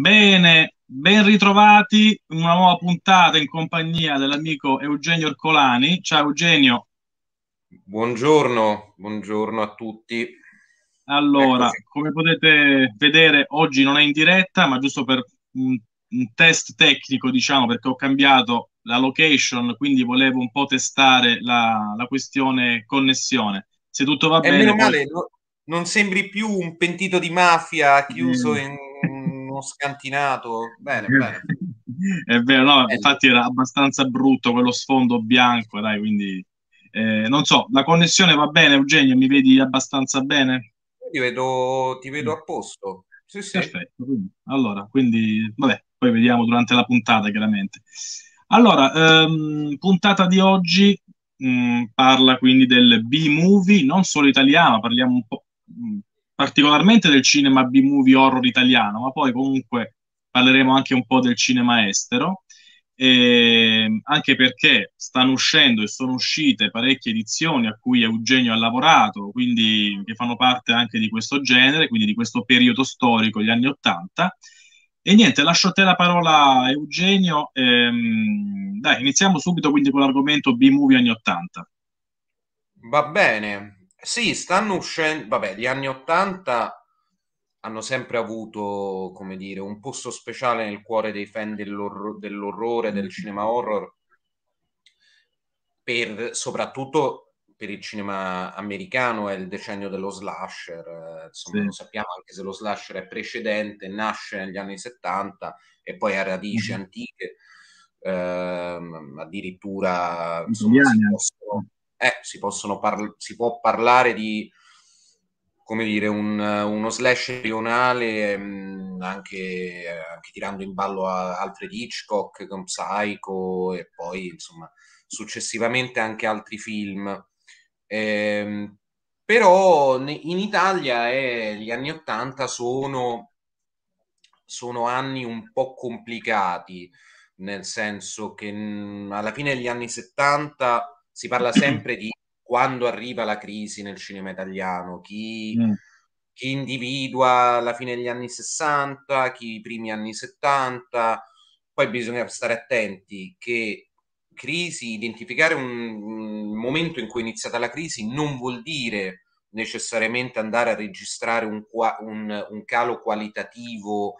Bene, ben ritrovati in una nuova puntata in compagnia dell'amico Eugenio Ercolani. Ciao Eugenio. Buongiorno, buongiorno a tutti. Allora, Eccoci. come potete vedere, oggi non è in diretta, ma giusto per un, un, test tecnico, diciamo, perché ho cambiato la location, quindi volevo un po' testare la, la questione connessione. Se tutto va è bene... Meno male, poi... non sembri più un pentito di mafia chiuso mm. in uno scantinato. Bene, bene. È vero, no, bene. infatti era abbastanza brutto quello sfondo bianco, dai, quindi... Eh, non so, la connessione va bene, Eugenio? Mi vedi abbastanza bene? ti vedo, ti vedo a posto. Sì, sì. Perfetto. Allora, quindi, vabbè, poi vediamo durante la puntata, chiaramente. Allora, ehm, puntata di oggi mh, mm, parla quindi del B-movie, non solo italiano, parliamo un po' mm, particolarmente del cinema B-movie horror italiano, ma poi comunque parleremo anche un po' del cinema estero, eh, anche perché stanno uscendo e sono uscite parecchie edizioni a cui Eugenio ha lavorato, quindi che fanno parte anche di questo genere, quindi di questo periodo storico, gli anni Ottanta. E niente, lascio a te la parola Eugenio. Ehm, dai, iniziamo subito quindi con l'argomento B-Movie anni Ottanta. Va bene, sì, stanno uscendo, vabbè, gli anni 80 hanno sempre avuto, come dire, un posto speciale nel cuore dei fan dell'or- dell'orrore, del cinema horror, per, soprattutto per il cinema americano è il decennio dello slasher, insomma sì. lo sappiamo anche se lo slasher è precedente, nasce negli anni 70 e poi ha radici mm-hmm. antiche, ehm, addirittura insomma, si possono eh, si, par- si, può parlare di come dire, un, uno slash rionale mm, anche, eh, anche, tirando in ballo a Alfred Hitchcock con Psycho e poi insomma successivamente anche altri film. Eh, però in Italia eh, gli anni 80 sono, sono anni un po' complicati, nel senso che mh, mm, alla fine degli anni 70 si parla sempre di quando arriva la crisi nel cinema italiano, chi, mm. chi individua la fine degli anni 60, chi i primi anni 70, poi bisogna stare attenti che crisi, identificare un, un momento in cui è iniziata la crisi non vuol dire necessariamente andare a registrare un, un, un calo qualitativo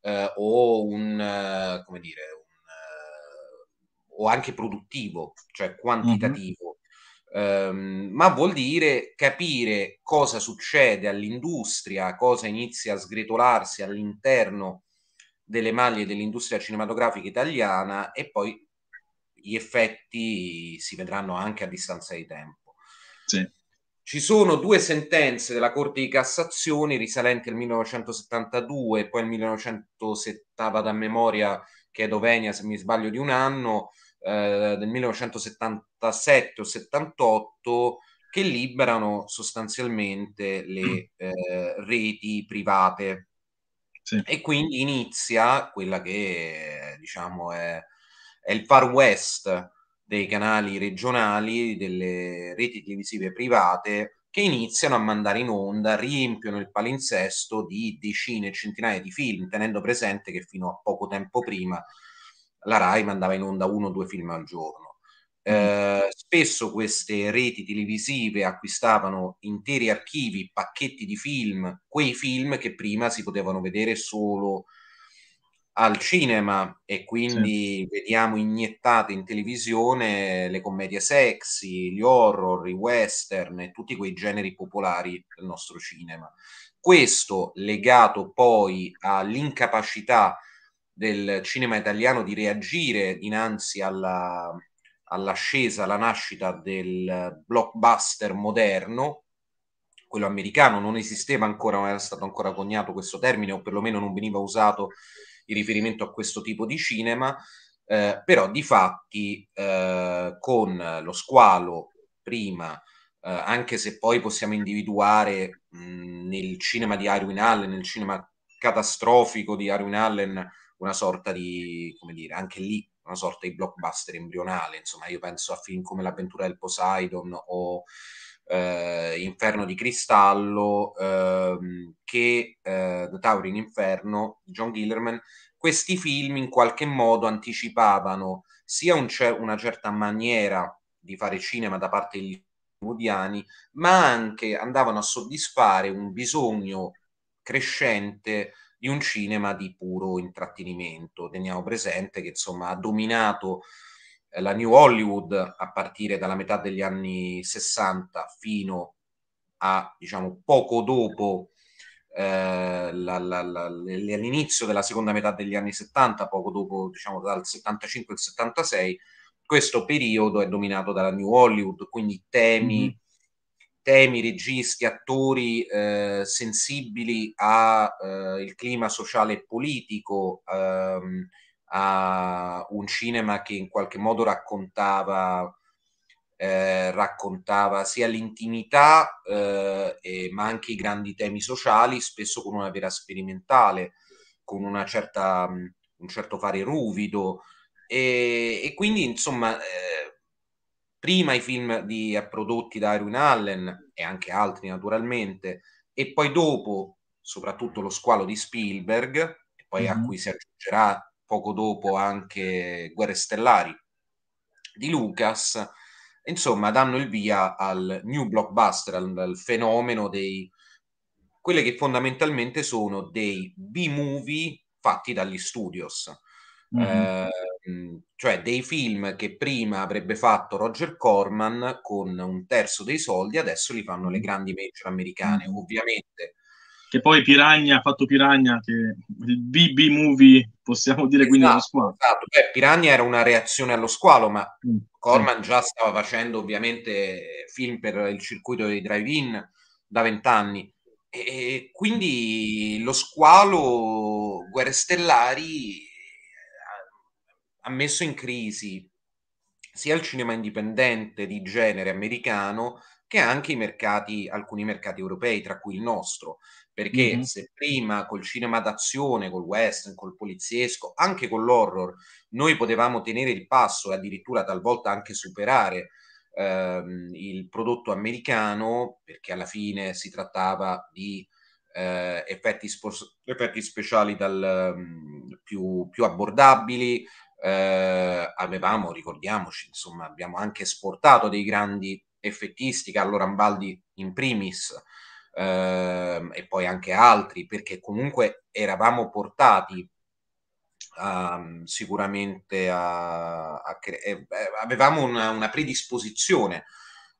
eh, o un, eh, come dire, o anche produttivo, cioè quantitativo, mm-hmm. um, ma vuol dire capire cosa succede all'industria, cosa inizia a sgretolarsi all'interno delle maglie dell'industria cinematografica italiana e poi gli effetti si vedranno anche a distanza di tempo. Sì. Ci sono due sentenze della Corte di Cassazione risalenti al 1972 e poi al 1970, vado a memoria, che è Dovenia, se mi sbaglio, di un anno, eh, del 1977 o 78 che liberano sostanzialmente le mm. eh, reti private. Sì. E quindi inizia quella che diciamo è, è il far west dei canali regionali, delle reti televisive private che iniziano a mandare in onda, riempiono il palinsesto di decine e centinaia di film, tenendo presente che fino a poco tempo prima la RAI mandava in onda uno o due film al giorno. Mm. Eh, spesso queste reti televisive acquistavano interi archivi, pacchetti di film, quei film che prima si potevano vedere solo al cinema e quindi sì. vediamo iniettate in televisione le commedie sexy, gli horror, i western e tutti quei generi popolari del nostro cinema. Questo legato poi all'incapacità del cinema italiano di reagire dinanzi alla, all'ascesa, alla nascita del blockbuster moderno, quello americano, non esisteva ancora, non era stato ancora coniato questo termine o perlomeno non veniva usato in riferimento a questo tipo di cinema, eh, però di fatti eh, con lo squalo prima, eh, anche se poi possiamo individuare mh, nel cinema di Irwin Allen, nel cinema catastrofico di Irwin Allen, una sorta di, come dire, anche lì una sorta di blockbuster embrionale, insomma io penso a film come l'avventura del Poseidon o eh, Inferno di Cristallo, ehm, che eh, The Tower in Inferno, John Gillerman, questi film in qualche modo anticipavano sia un cer- una certa maniera di fare cinema da parte degli hollywoodiani, ma anche andavano a soddisfare un bisogno crescente di un cinema di puro intrattenimento. Teniamo presente che insomma ha dominato eh, la New Hollywood a partire dalla metà degli anni 60 fino a diciamo poco dopo eh, la, la, la, all'inizio della seconda metà degli anni 70, poco dopo diciamo dal 75 al 76, questo periodo è dominato dalla New Hollywood, quindi temi mm-hmm temi, registi, attori eh, sensibili al eh, clima sociale e politico, ehm, a un cinema che in qualche modo raccontava, eh, raccontava sia l'intimità eh, e, ma anche i grandi temi sociali, spesso con una vera sperimentale, con una certa, mm, un certo fare ruvido. E, e quindi insomma eh, prima i film di, eh, prodotti da Irwin Allen e anche altri naturalmente, e poi dopo soprattutto lo squalo di Spielberg, e poi mm-hmm. a mhm. cui si aggiungerà poco dopo anche Guerre Stellari di Lucas, insomma danno il via al new blockbuster, al, al fenomeno dei quelle che fondamentalmente sono dei B-movie fatti dagli studios Mm-hmm. Eh, cioè dei film che prima avrebbe fatto Roger Corman con un terzo dei soldi, adesso li fanno le grandi major americane, mm-hmm. ovviamente. Che poi Piragna ha fatto Piragna, che il BB movie possiamo dire esatto, quindi allo squalo. Esatto. Beh, Piragna era una reazione allo squalo, ma mm. Corman mm. già stava facendo ovviamente film per il circuito dei drive-in da vent'anni. E quindi lo squalo Guerre Stellari ha messo in crisi sia il cinema indipendente di genere americano che anche i mercati, alcuni mercati europei, tra cui il nostro. Perché mm-hmm. se prima col cinema d'azione, col western, col poliziesco, anche con l'horror, noi potevamo tenere il passo e addirittura talvolta anche superare ehm, il prodotto americano, perché alla fine si trattava di eh, effetti, spos- effetti, speciali dal, mm, più, più, abbordabili, eh, avevamo, ricordiamoci, insomma, abbiamo anche esportato dei grandi effettisti, Carlo Rambaldi in primis, eh, e poi anche altri, perché comunque eravamo portati Uh, sicuramente a, a cre- eh, avevamo una, una predisposizione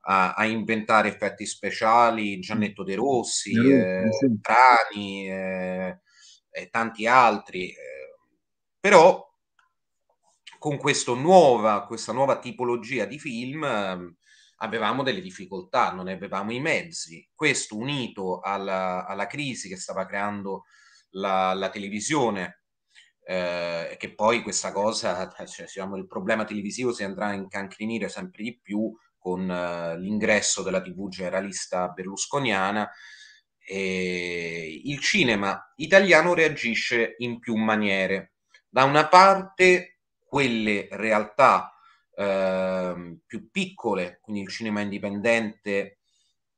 a, a, inventare effetti speciali, Giannetto De Rossi, no, eh, sì. eh, e tanti altri, eh, però con nuova, questa nuova tipologia di film ehm, avevamo delle difficoltà, non avevamo i mezzi. Questo unito alla, alla crisi che stava creando la, la televisione, eh, che poi questa cosa, cioè, diciamo, il problema televisivo si andrà a incancrinire sempre di più con eh, l'ingresso della TV generalista berlusconiana. E il cinema italiano reagisce in più maniere. Da una parte quelle realtà eh, più piccole, quindi il cinema indipendente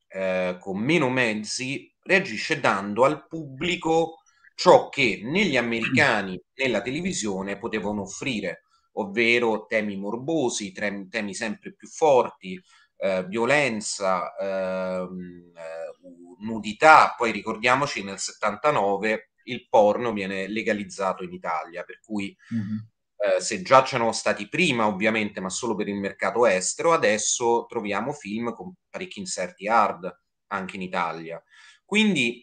eh, con meno mezzi, reagisce dando al pubblico ciò che negli americani nella televisione potevano offrire, ovvero temi morbosi, temi, temi sempre più forti, eh, violenza, ehm, eh, nudità. Poi ricordiamoci nel 79 il porno viene legalizzato in Italia, per cui mm-hmm. Eh, se già c'erano stati prima ovviamente, ma solo per il mercato estero, adesso troviamo film con parecchi inserti hard anche in Italia. Quindi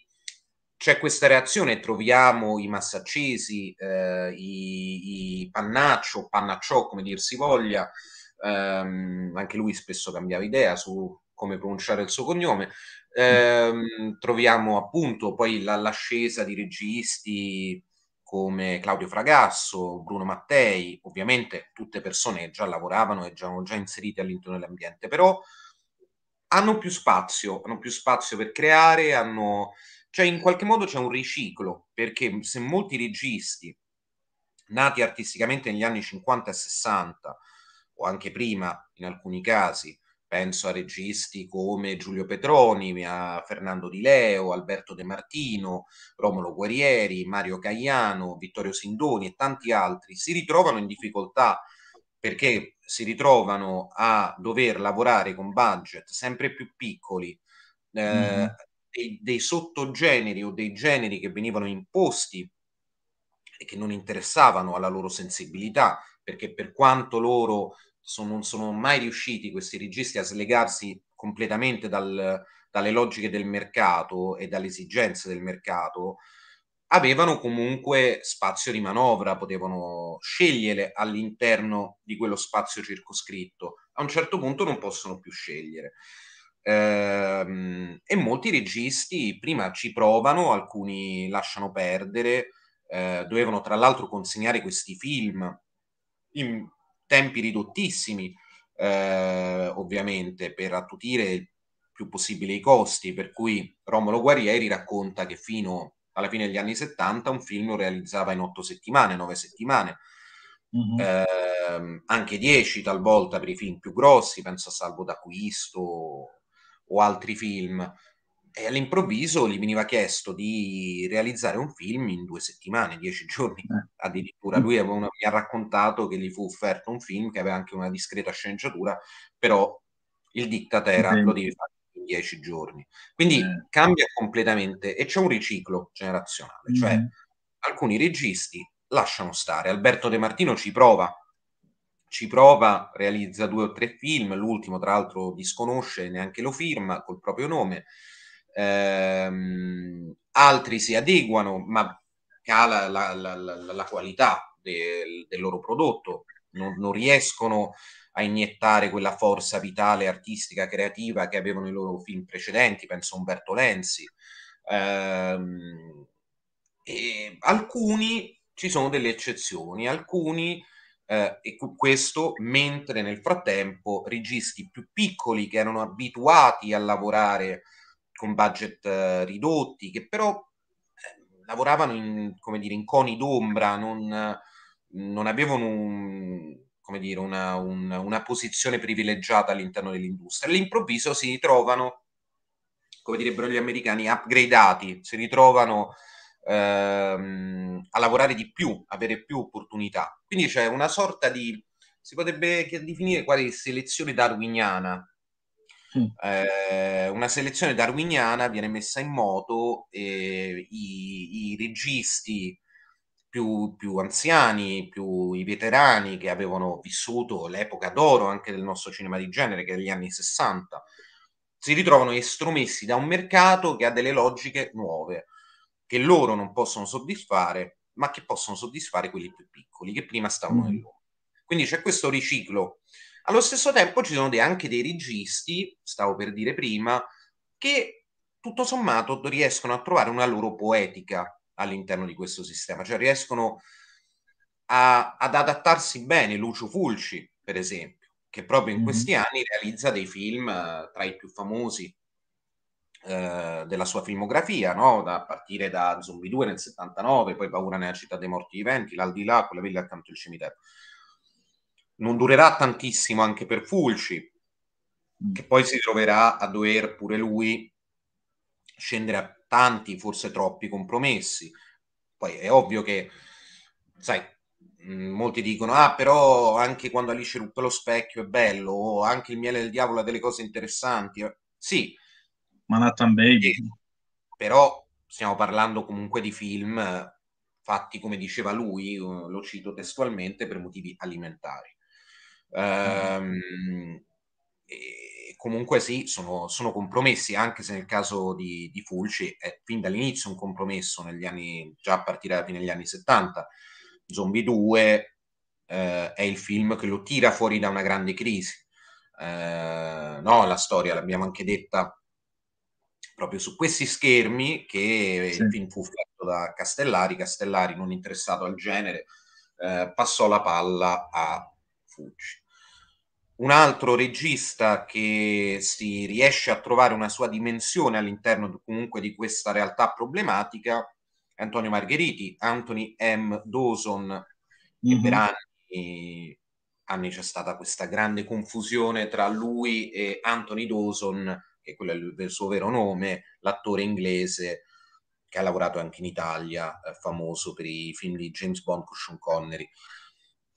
c'è questa reazione, troviamo i massaccesi, eh, i, i pannaccio, pannacciò come dir si voglia, ehm, anche lui spesso cambiava idea su come pronunciare il suo cognome, ehm, troviamo appunto poi la, l'ascesa di registi, come Claudio Fragasso, Bruno Mattei, ovviamente tutte persone che già lavoravano e già erano già inserite all'interno dell'ambiente, però hanno più spazio, hanno più spazio per creare, hanno... cioè in qualche modo c'è un riciclo, perché se molti registi nati artisticamente negli anni 50 e 60 o anche prima in alcuni casi penso a registi come Giulio Petroni, a Fernando Di Leo, Alberto De Martino, Romolo Guerrieri, Mario Cagliano, Vittorio Sindoni e tanti altri, si ritrovano in difficoltà perché si ritrovano a dover lavorare con budget sempre più piccoli, eh, mm. dei, dei sottogeneri o dei generi che venivano imposti e che non interessavano alla loro sensibilità, perché per quanto loro sono, non sono mai riusciti questi registi a slegarsi completamente dal, dalle logiche del mercato e dalle esigenze del mercato, avevano comunque spazio di manovra, potevano scegliere all'interno di quello spazio circoscritto. A un certo punto non possono più scegliere. Ehm, e molti registi prima ci provano, alcuni lasciano perdere, eh, dovevano tra l'altro consegnare questi film in tempi ridottissimi, eh, ovviamente, per attutire il più possibile i costi, per cui Romolo Guerrieri racconta che fino alla fine degli anni 70 un film lo realizzava in otto settimane, nove settimane, mm-hmm. eh, anche dieci talvolta per i film più grossi, penso a Salvo d'Acquisto o altri film e all'improvviso gli veniva chiesto di realizzare un film in due settimane, dieci giorni eh. addirittura. Lui una, mi ha raccontato che gli fu offerto un film che aveva anche una discreta sceneggiatura, però il diktat era okay. lo devi fare in dieci giorni. Quindi mm. cambia completamente e c'è un riciclo generazionale, cioè mm. alcuni registi lasciano stare. Alberto De Martino ci prova, ci prova, realizza due o tre film, l'ultimo tra l'altro disconosce, neanche lo firma col proprio nome ehm, altri si adeguano, ma cala la, la, la, la qualità del, del, loro prodotto, non, non riescono a iniettare quella forza vitale, artistica, creativa che avevano i loro film precedenti, penso a Umberto Lenzi. Ehm, e alcuni ci sono delle eccezioni, alcuni, eh, e questo mentre nel frattempo registi più piccoli che erano abituati a lavorare con budget eh, ridotti, che però eh, lavoravano in, come dire, in coni d'ombra, non, non avevano un, come dire, una, un, una posizione privilegiata all'interno dell'industria. All'improvviso si ritrovano, come direbbero gli americani, upgradati, si ritrovano ehm, a lavorare di più, avere più opportunità. Quindi c'è una sorta di, si potrebbe definire quasi selezione darwiniana, Mm. Eh, una selezione darwiniana viene messa in moto e i, i registi più, più, anziani, più i veterani che avevano vissuto l'epoca d'oro anche del nostro cinema di genere, che è gli anni 60, si ritrovano estromessi da un mercato che ha delle logiche nuove, che loro non possono soddisfare, ma che possono soddisfare quelli più piccoli, che prima stavano mm. nell'ombra. Quindi c'è questo riciclo allo stesso tempo ci sono dei, anche dei registi, stavo per dire prima, che tutto sommato riescono a trovare una loro poetica all'interno di questo sistema, cioè riescono a, ad adattarsi bene. Lucio Fulci, per esempio, che proprio in mm-hmm. questi anni realizza dei film eh, tra i più famosi eh, della sua filmografia, no? da, a partire da Zombie 2 nel 79, poi Paura nella città dei morti viventi, L'aldilà, quella villa accanto al cimitero non durerà tantissimo anche per Fulci, mm. che poi si troverà a dover pure lui scendere a tanti, forse troppi compromessi. Poi è ovvio che, sai, mm, molti dicono, ah però anche quando Alice ruppe lo specchio è bello, o anche il miele del diavolo ha delle cose interessanti. Sì. Manhattan Baby. Però stiamo parlando comunque di film eh, fatti, come diceva lui, eh, lo cito testualmente, per motivi alimentari. Ehm, comunque sì, sono, sono, compromessi, anche se nel caso di, di, Fulci è fin dall'inizio un compromesso, negli anni, già a partire dalla fine degli anni 70. Zombie 2 eh, è il film che lo tira fuori da una grande crisi. Eh, no, la storia l'abbiamo anche detta proprio su questi schermi che sì. il film fu fatto da Castellari, Castellari non interessato al genere, eh, passò la palla a Fucci. Un altro regista che si riesce a trovare una sua dimensione all'interno comunque di questa realtà problematica è Antonio Margheriti, Anthony M. Dawson, mm-hmm. per mhm. anni, anni c'è stata questa grande confusione tra lui e Anthony Dawson, che quello è il, il suo vero nome, l'attore inglese che ha lavorato anche in Italia, eh, famoso per i film di James Bond con Sean Connery.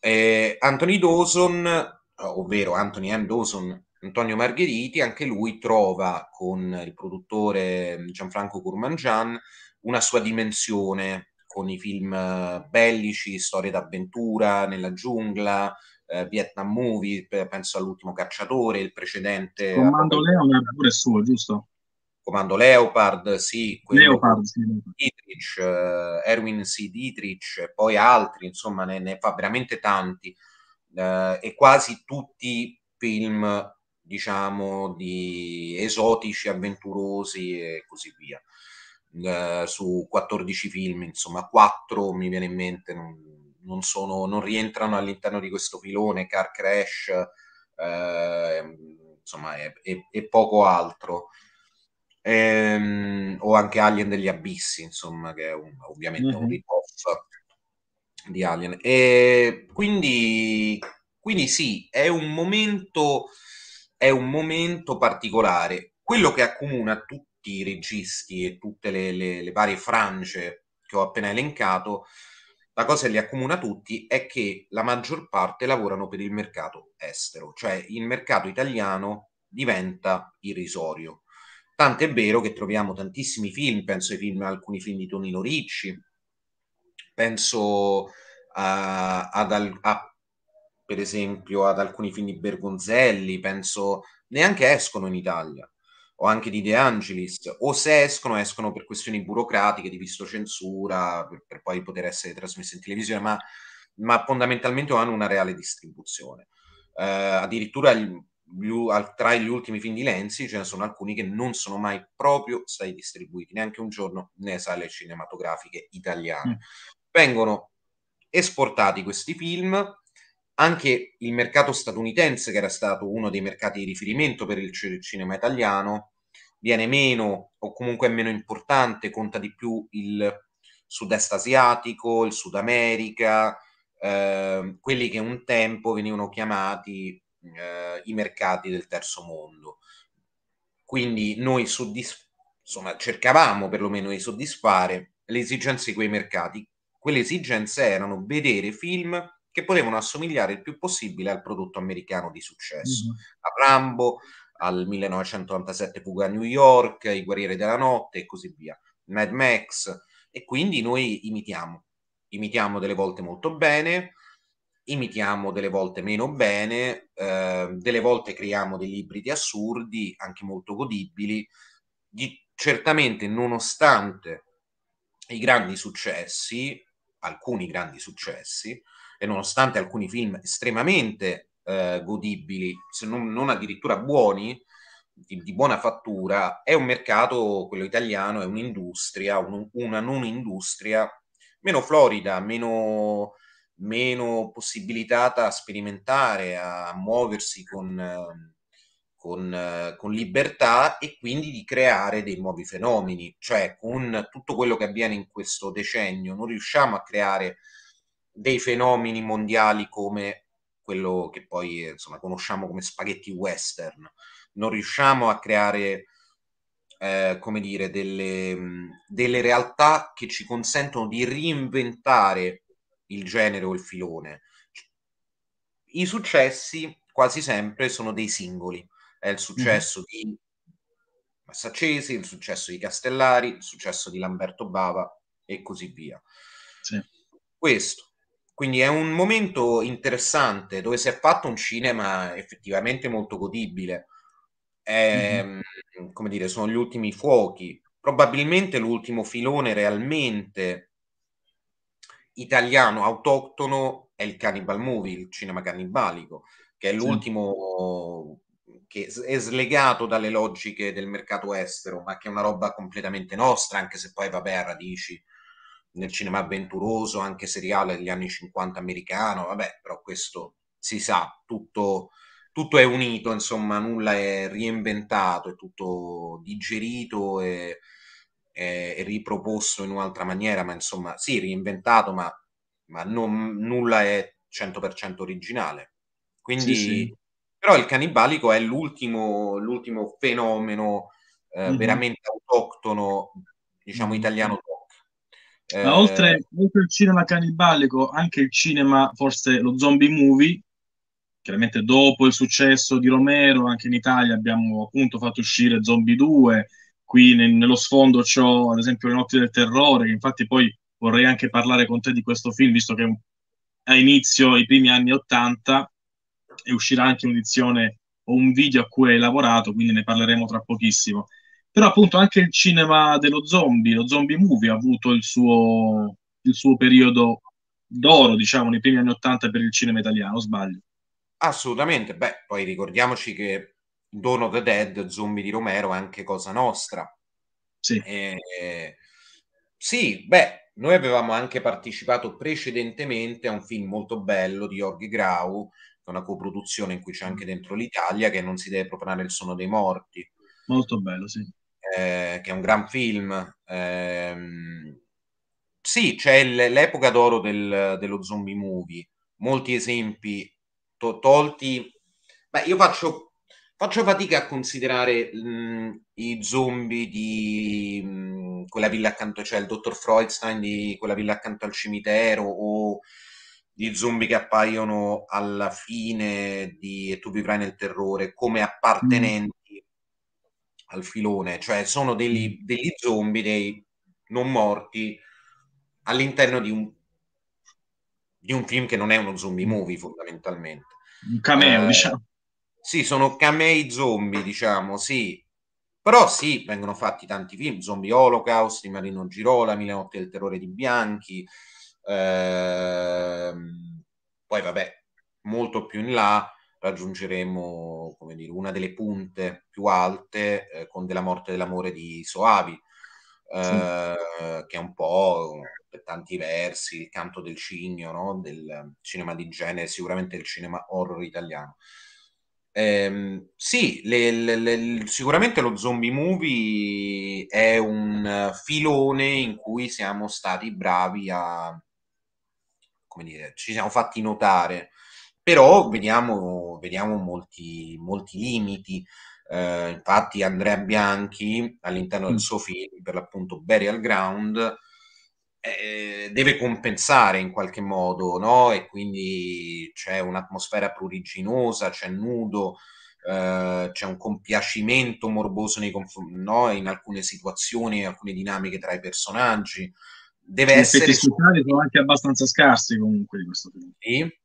Eh, Anthony Dawson, eh, ovvero Anthony M. Dawson, Antonio Margheriti, anche lui trova con il produttore mm, Gianfranco Curmangian una sua dimensione con i film eh, bellici, storie d'avventura nella giungla, eh, Vietnam Movie, penso all'ultimo cacciatore, il precedente... Comando Leonard pure suo, giusto? comando Leopard, sì, Leopard, sì. Dietrich, eh, Erwin C. Dietrich e poi altri, insomma ne, ne fa veramente tanti eh, e quasi tutti film diciamo di esotici, avventurosi e così via. Eh, su 14 film, insomma 4 mi viene in mente, non, non, sono, non rientrano all'interno di questo filone, Car Crash, eh, insomma e poco altro ehm, o anche Alien degli Abissi, insomma, che è un, ovviamente mm-hmm. un mhm. rip-off di Alien. E quindi, quindi sì, è un momento, è un momento particolare. Quello che accomuna tutti i registi e tutte le, le, le varie frange che ho appena elencato, la cosa che li accomuna tutti è che la maggior parte lavorano per il mercato estero, cioè il mercato italiano diventa irrisorio. Tant'è vero che troviamo tantissimi film, penso ai film, alcuni film di Tonino Ricci, penso a, ad al, a, per esempio ad alcuni film di Bergonzelli, penso neanche escono in Italia, o anche di De Angelis, o se escono, escono per questioni burocratiche, di visto censura, per, per poi poter essere trasmesse in televisione, ma, ma fondamentalmente hanno una reale distribuzione. Uh, addirittura tra gli ultimi film di Lenzi ce ne sono alcuni che non sono mai proprio stati distribuiti neanche un giorno nelle sale cinematografiche italiane. Mm. Vengono esportati questi film, anche il mercato statunitense, che era stato uno dei mercati di riferimento per il cinema italiano, viene meno o comunque è meno importante, conta di più il sud-est asiatico, il Sud America, eh, quelli che un tempo venivano chiamati eh, i mercati del terzo mondo. Quindi noi soddisf- insomma, cercavamo perlomeno di soddisfare le esigenze di quei mercati. Quelle esigenze erano vedere film che potevano assomigliare il più possibile al prodotto americano di successo, mm-hmm. a Rambo, al 1997 Fuga a New York, I Guerrieri della Notte e così via, Mad Max. E quindi noi imitiamo, imitiamo delle volte molto bene, imitiamo delle volte meno bene, eh, delle volte creiamo dei libri di assurdi, anche molto godibili, di, certamente nonostante i grandi successi, alcuni grandi successi, e nonostante alcuni film estremamente eh, godibili, se non, non addirittura buoni, di, di, buona fattura, è un mercato, quello italiano, è un'industria, un, una non industria meno florida, meno meno possibilitata a sperimentare, a muoversi con, con, con, libertà e quindi di creare dei nuovi fenomeni. Cioè, con tutto quello che avviene in questo decennio, non riusciamo a creare dei fenomeni mondiali come quello che poi insomma, conosciamo come spaghetti western. Non riusciamo a creare eh, come dire, delle, delle realtà che ci consentono di reinventare il genere o il filone. I successi quasi sempre sono dei singoli. È il successo mm-hmm. di Massacesi, il successo di Castellari, il successo di Lamberto Bava e così via. Sì. Questo. Quindi è un momento interessante dove si è fatto un cinema effettivamente molto godibile. È, ehm, mm-hmm. Come dire, sono gli ultimi fuochi, probabilmente l'ultimo filone realmente italiano autoctono è il Cannibal Movie, il cinema cannibalico, che è l'ultimo che è slegato dalle logiche del mercato estero, ma che è una roba completamente nostra, anche se poi vabbè a radici nel cinema avventuroso, anche seriale degli anni 50 americano, vabbè, però questo si sa, tutto, tutto è unito, insomma, nulla è reinventato, è tutto digerito e eh, riproposto in un'altra maniera, ma insomma, sì, reinventato, ma, ma non, nulla è 100% originale. Quindi, sì, sì. però il cannibalico è l'ultimo, l'ultimo fenomeno eh, mm-hmm. veramente autoctono, diciamo mhm. italiano eh, oltre, oltre, il cinema cannibalico, anche il cinema, forse lo zombie movie, chiaramente dopo il successo di Romero, anche in Italia abbiamo appunto fatto uscire Zombie 2, qui ne- nello sfondo ho ad esempio Le notti del terrore, che infatti poi vorrei anche parlare con te di questo film, visto che a inizio i primi anni 80 e uscirà anche un'edizione o un video a cui hai lavorato, quindi ne parleremo tra pochissimo. Però appunto anche il cinema dello zombie, lo zombie movie ha avuto il suo, il suo periodo d'oro, diciamo, nei primi anni 80 per il cinema italiano, sbaglio? Assolutamente, beh, poi ricordiamoci che Dawn of the Dead, Zombie di Romero, anche Cosa Nostra. Sì. Eh, sì, beh, noi avevamo anche partecipato precedentemente a un film molto bello di Jorge Grau, che è una coproduzione in cui c'è anche mm. dentro l'Italia, che non si deve propanare il sonno dei morti. Molto bello, sì. Eh, che è un gran film. Eh, sì, c'è l'epoca d'oro del, dello zombie movie. Molti esempi to- tolti. Beh, io faccio Faccio fatica a considerare mh, i zombie di mh, quella villa accanto, cioè il dottor Freudstein di quella villa accanto al cimitero o di zombie che appaiono alla fine di E Tu vivrai nel terrore come appartenenti mm. al filone, cioè sono degli, mm. degli zombie, dei non morti all'interno di un, di un film che non è uno zombie movie fondamentalmente. Un cameo, eh, diciamo. Sì, sono camei zombie, diciamo, sì. Però sì, vengono fatti tanti film, Zombie Holocaust Marino Girola, Mille notti del terrore di Bianchi, ehm, poi vabbè, molto più in là raggiungeremo come dire, una delle punte più alte eh, con della morte e dell'amore di Soavi, eh, che è un po' eh, per tanti versi il canto del cigno, no? del cinema di genere, sicuramente il cinema horror italiano. Ehm, sì, le, le, le, sicuramente lo zombie movie è un filone in cui siamo stati bravi a, come dire, ci siamo fatti notare, però vediamo, vediamo molti, molti limiti. Eh, infatti Andrea Bianchi all'interno mm. del suo film, per l'appunto Burial Ground, eh, deve compensare in qualche modo, no? E quindi c'è un'atmosfera pruriginosa, c'è nudo, eh, c'è un compiacimento morboso nei conf- no? in alcune situazioni, in alcune dinamiche tra i personaggi. Deve gli essere... effetti speciali sono anche abbastanza scarsi comunque di questo film. Sì?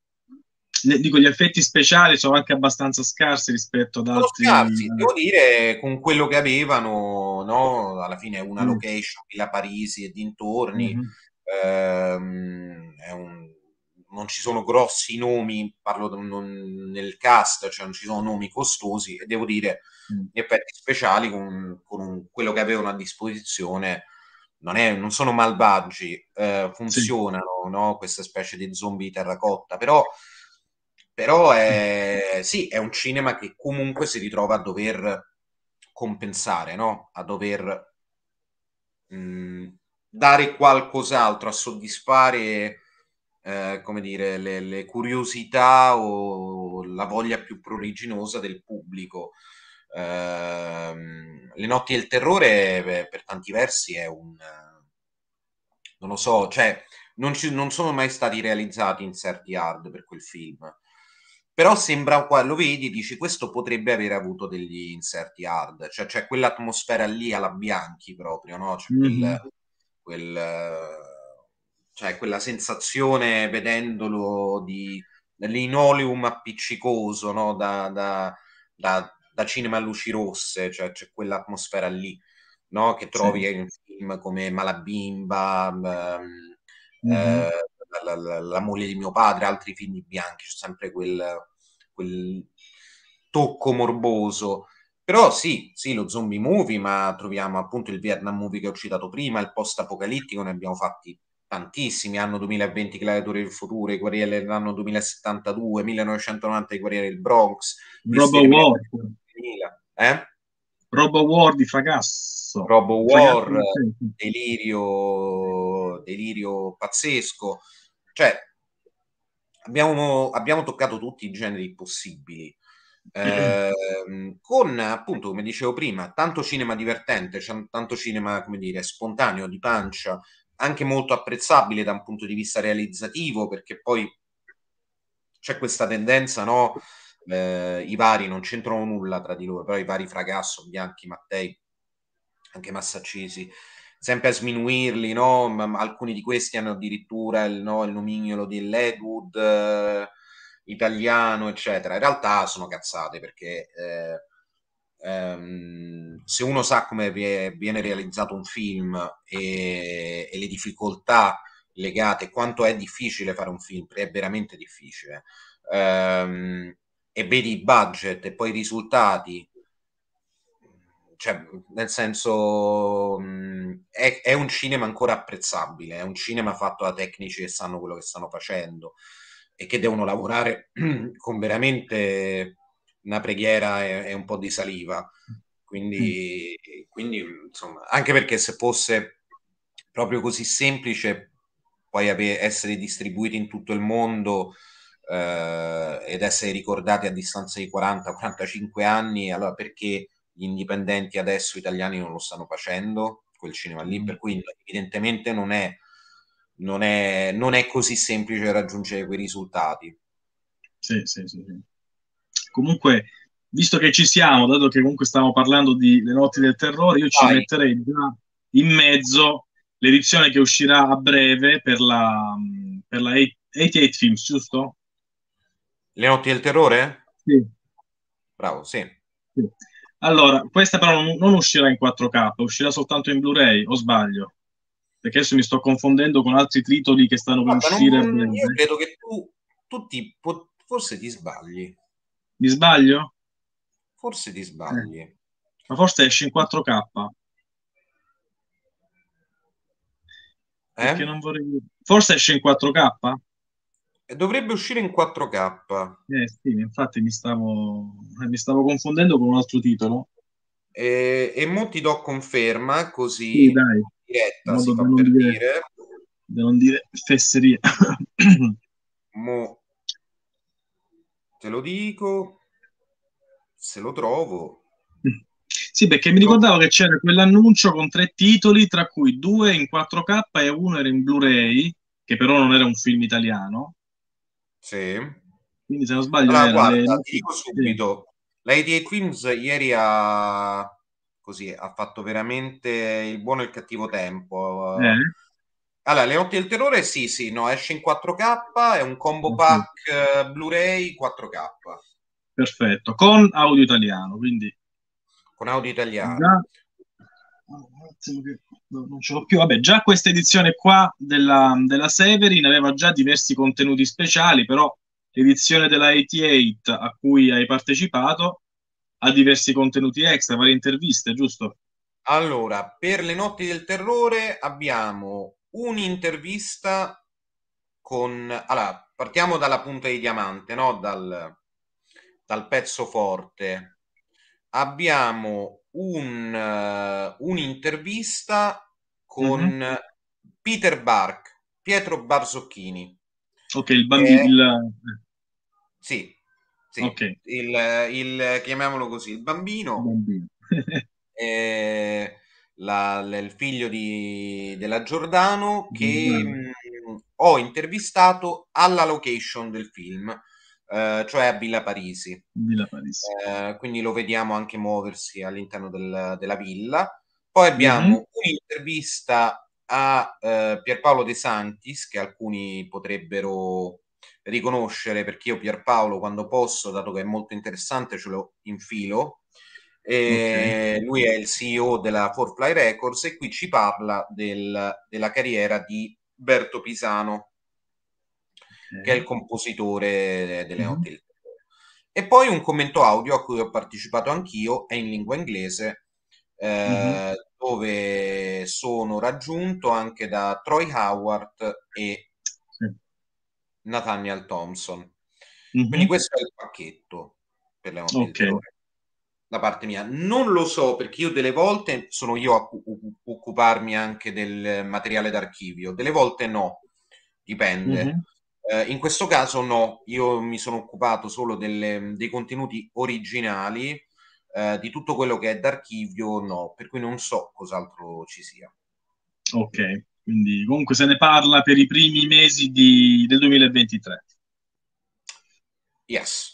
Le, dico, gli effetti speciali sono anche abbastanza scarsi rispetto ad sono altri. Scarsi, devo dire, con quello che avevano no? alla fine è una mm. location, Villa Parisi e dintorni, mm. ehm, un... non ci sono grossi nomi, parlo d- non... nel cast, cioè non ci sono nomi costosi e devo dire mm. gli effetti speciali con, con, quello che avevano a disposizione non, è, non sono malvagi, eh, funzionano sì. no? questa specie di zombie terracotta, però però è, sì, è un cinema che comunque si ritrova a dover compensare, no? a dover mh, mm, dare qualcos'altro, a soddisfare eh, come dire, le, le, curiosità o la voglia più pruriginosa del pubblico. Eh, le notti del terrore beh, per tanti versi è un... non lo so, cioè non, ci, non sono mai stati realizzati inserti hard per quel film però sembra, lo vedi, dici questo potrebbe aver avuto degli inserti hard, cioè c'è quell'atmosfera lì alla Bianchi proprio, no? C'è mm-hmm. quel, cioè quella sensazione vedendolo di linoleum appiccicoso, no? Da, da, da, da cinema a luci rosse, cioè c'è quell'atmosfera lì. No, che trovi sì. in film come Malabimba, um, mm-hmm. eh, la, la, la, moglie di mio padre, altri figli bianchi, c'è sempre quel, quel tocco morboso. Però sì, sì, lo zombie movie, ma troviamo appunto il Vietnam movie che ho citato prima, il post-apocalittico, ne abbiamo fatti tantissimi, anno 2020 Gladiatori del Futuro, i Guerrieri dell'anno 2072, 1990 i Guerrieri del Bronx, Robo War, eh? Robo War di Fragasso, Robo War, delirio, delirio pazzesco, cioè, abbiamo, abbiamo toccato tutti i generi possibili. Eh, con appunto, come dicevo prima, tanto cinema divertente, cioè, tanto cinema, come dire, spontaneo, di pancia, anche molto apprezzabile da un punto di vista realizzativo, perché poi c'è questa tendenza, no? Eh, I vari non c'entrano nulla tra di loro, però i vari Fragasso, Bianchi, Mattei, anche Massaccesi, sempre a sminuirli, no? alcuni di questi hanno addirittura il, no, il nomignolo dell'Edwood eh, italiano, eccetera. In realtà sono cazzate perché eh, ehm, se uno sa come viene realizzato un film e, e le difficoltà legate, quanto è difficile fare un film, è veramente difficile. Ehm, e vedi i budget e poi i risultati cioè, nel senso, mh, è, è, un cinema ancora apprezzabile, è un cinema fatto da tecnici che sanno quello che stanno facendo e che devono lavorare con veramente una preghiera e, e un po' di saliva. Quindi, mm. quindi, insomma, anche perché se fosse proprio così semplice, poi ave- essere distribuiti in tutto il mondo eh, ed essere ricordati a distanza di 40-45 anni, allora perché gli indipendenti adesso italiani non lo stanno facendo, quel cinema lì, mm. per cui evidentemente non è, non è, non è così semplice raggiungere quei risultati. Sì, sì, sì, sì. Comunque, visto che ci siamo, dato che comunque stiamo parlando di Le notti del terrore, io ci metterei già in mezzo l'edizione che uscirà a breve per la, per la 88 Films, giusto? Le notti del terrore? Sì. Bravo, sì. sì. Allora, questa però non uscirà in 4K, uscirà soltanto in Blu-ray, o sbaglio? Perché adesso mi sto confondendo con altri titoli che stanno Guarda, per uscire. Non, io credo che tu, tu ti, forse ti sbagli. Mi sbaglio? Forse ti sbagli. Eh. Ma forse esce in 4K. Eh? Vorrei... Forse esce in 4K? Dovrebbe uscire in 4K. Eh, sì, infatti mi stavo, eh, mi stavo confondendo con un altro titolo. E, e mo ti do conferma così sì, dai. diretta si fa per dire, dire. Devo dire fesserie. mo te lo dico se lo trovo. Sì, perché mi ricordavo che c'era quell'annuncio con tre titoli, tra cui due in 4K e uno era in Blu-ray, che però non era un film italiano. Sì. Quindi se non sbaglio... Allora, guarda, le... dico subito, Lady Twins ieri ha, così, ha fatto veramente il buono e il cattivo tempo. Eh. Allora, Le notti del terrore, sì, sì, no, esce in 4K, è un combo pack uh Blu-ray 4K. Perfetto, con audio italiano, quindi... Con audio italiano. Da non ce l'ho più. Vabbè, già questa edizione qua della, della Severin aveva già diversi contenuti speciali, però l'edizione della 88 a cui hai partecipato ha diversi contenuti extra, varie interviste, giusto? Allora, per le notti del terrore abbiamo un'intervista con... Allora, partiamo dalla punta di diamante, no? dal, dal pezzo forte. Abbiamo un, uh, un'intervista con mm-hmm. Peter Bark, Pietro Barzocchini. Ok, il bambino. Che... Eh, il... Sì, sì okay. il, il, chiamiamolo così, il bambino. Il bambino. eh, la, la, il figlio di, della Giordano che mm mh, ho intervistato alla location del film eh, cioè a Villa Parisi. Villa Parisi. Eh, quindi lo vediamo anche muoversi all'interno del, della villa. Poi abbiamo mm-hmm. un'intervista a eh, Pierpaolo De Santis, che alcuni potrebbero riconoscere perché io Pierpaolo quando posso, dato che è molto interessante, ce lo infilo. Okay. Lui è il CEO della Forfly Records e qui ci parla del, della carriera di Berto Pisano, che è il compositore delle mm-hmm. note del terrore. E poi un commento audio a cui ho partecipato anch'io, è in lingua inglese, eh, mm-hmm. dove sono raggiunto anche da Troy Howard e sì. Nathaniel Thompson. Mm-hmm. Quindi questo è il pacchetto per le note okay. da parte mia. Non lo so perché io delle volte sono io a occuparmi anche del materiale d'archivio, delle volte no, dipende. Mm-hmm. Eh, in questo caso no, io mi sono occupato solo delle, dei contenuti originali, eh, di tutto quello che è d'archivio no, per cui non so cos'altro ci sia. Ok, quindi comunque se ne parla per i primi mesi di, del 2023. Yes.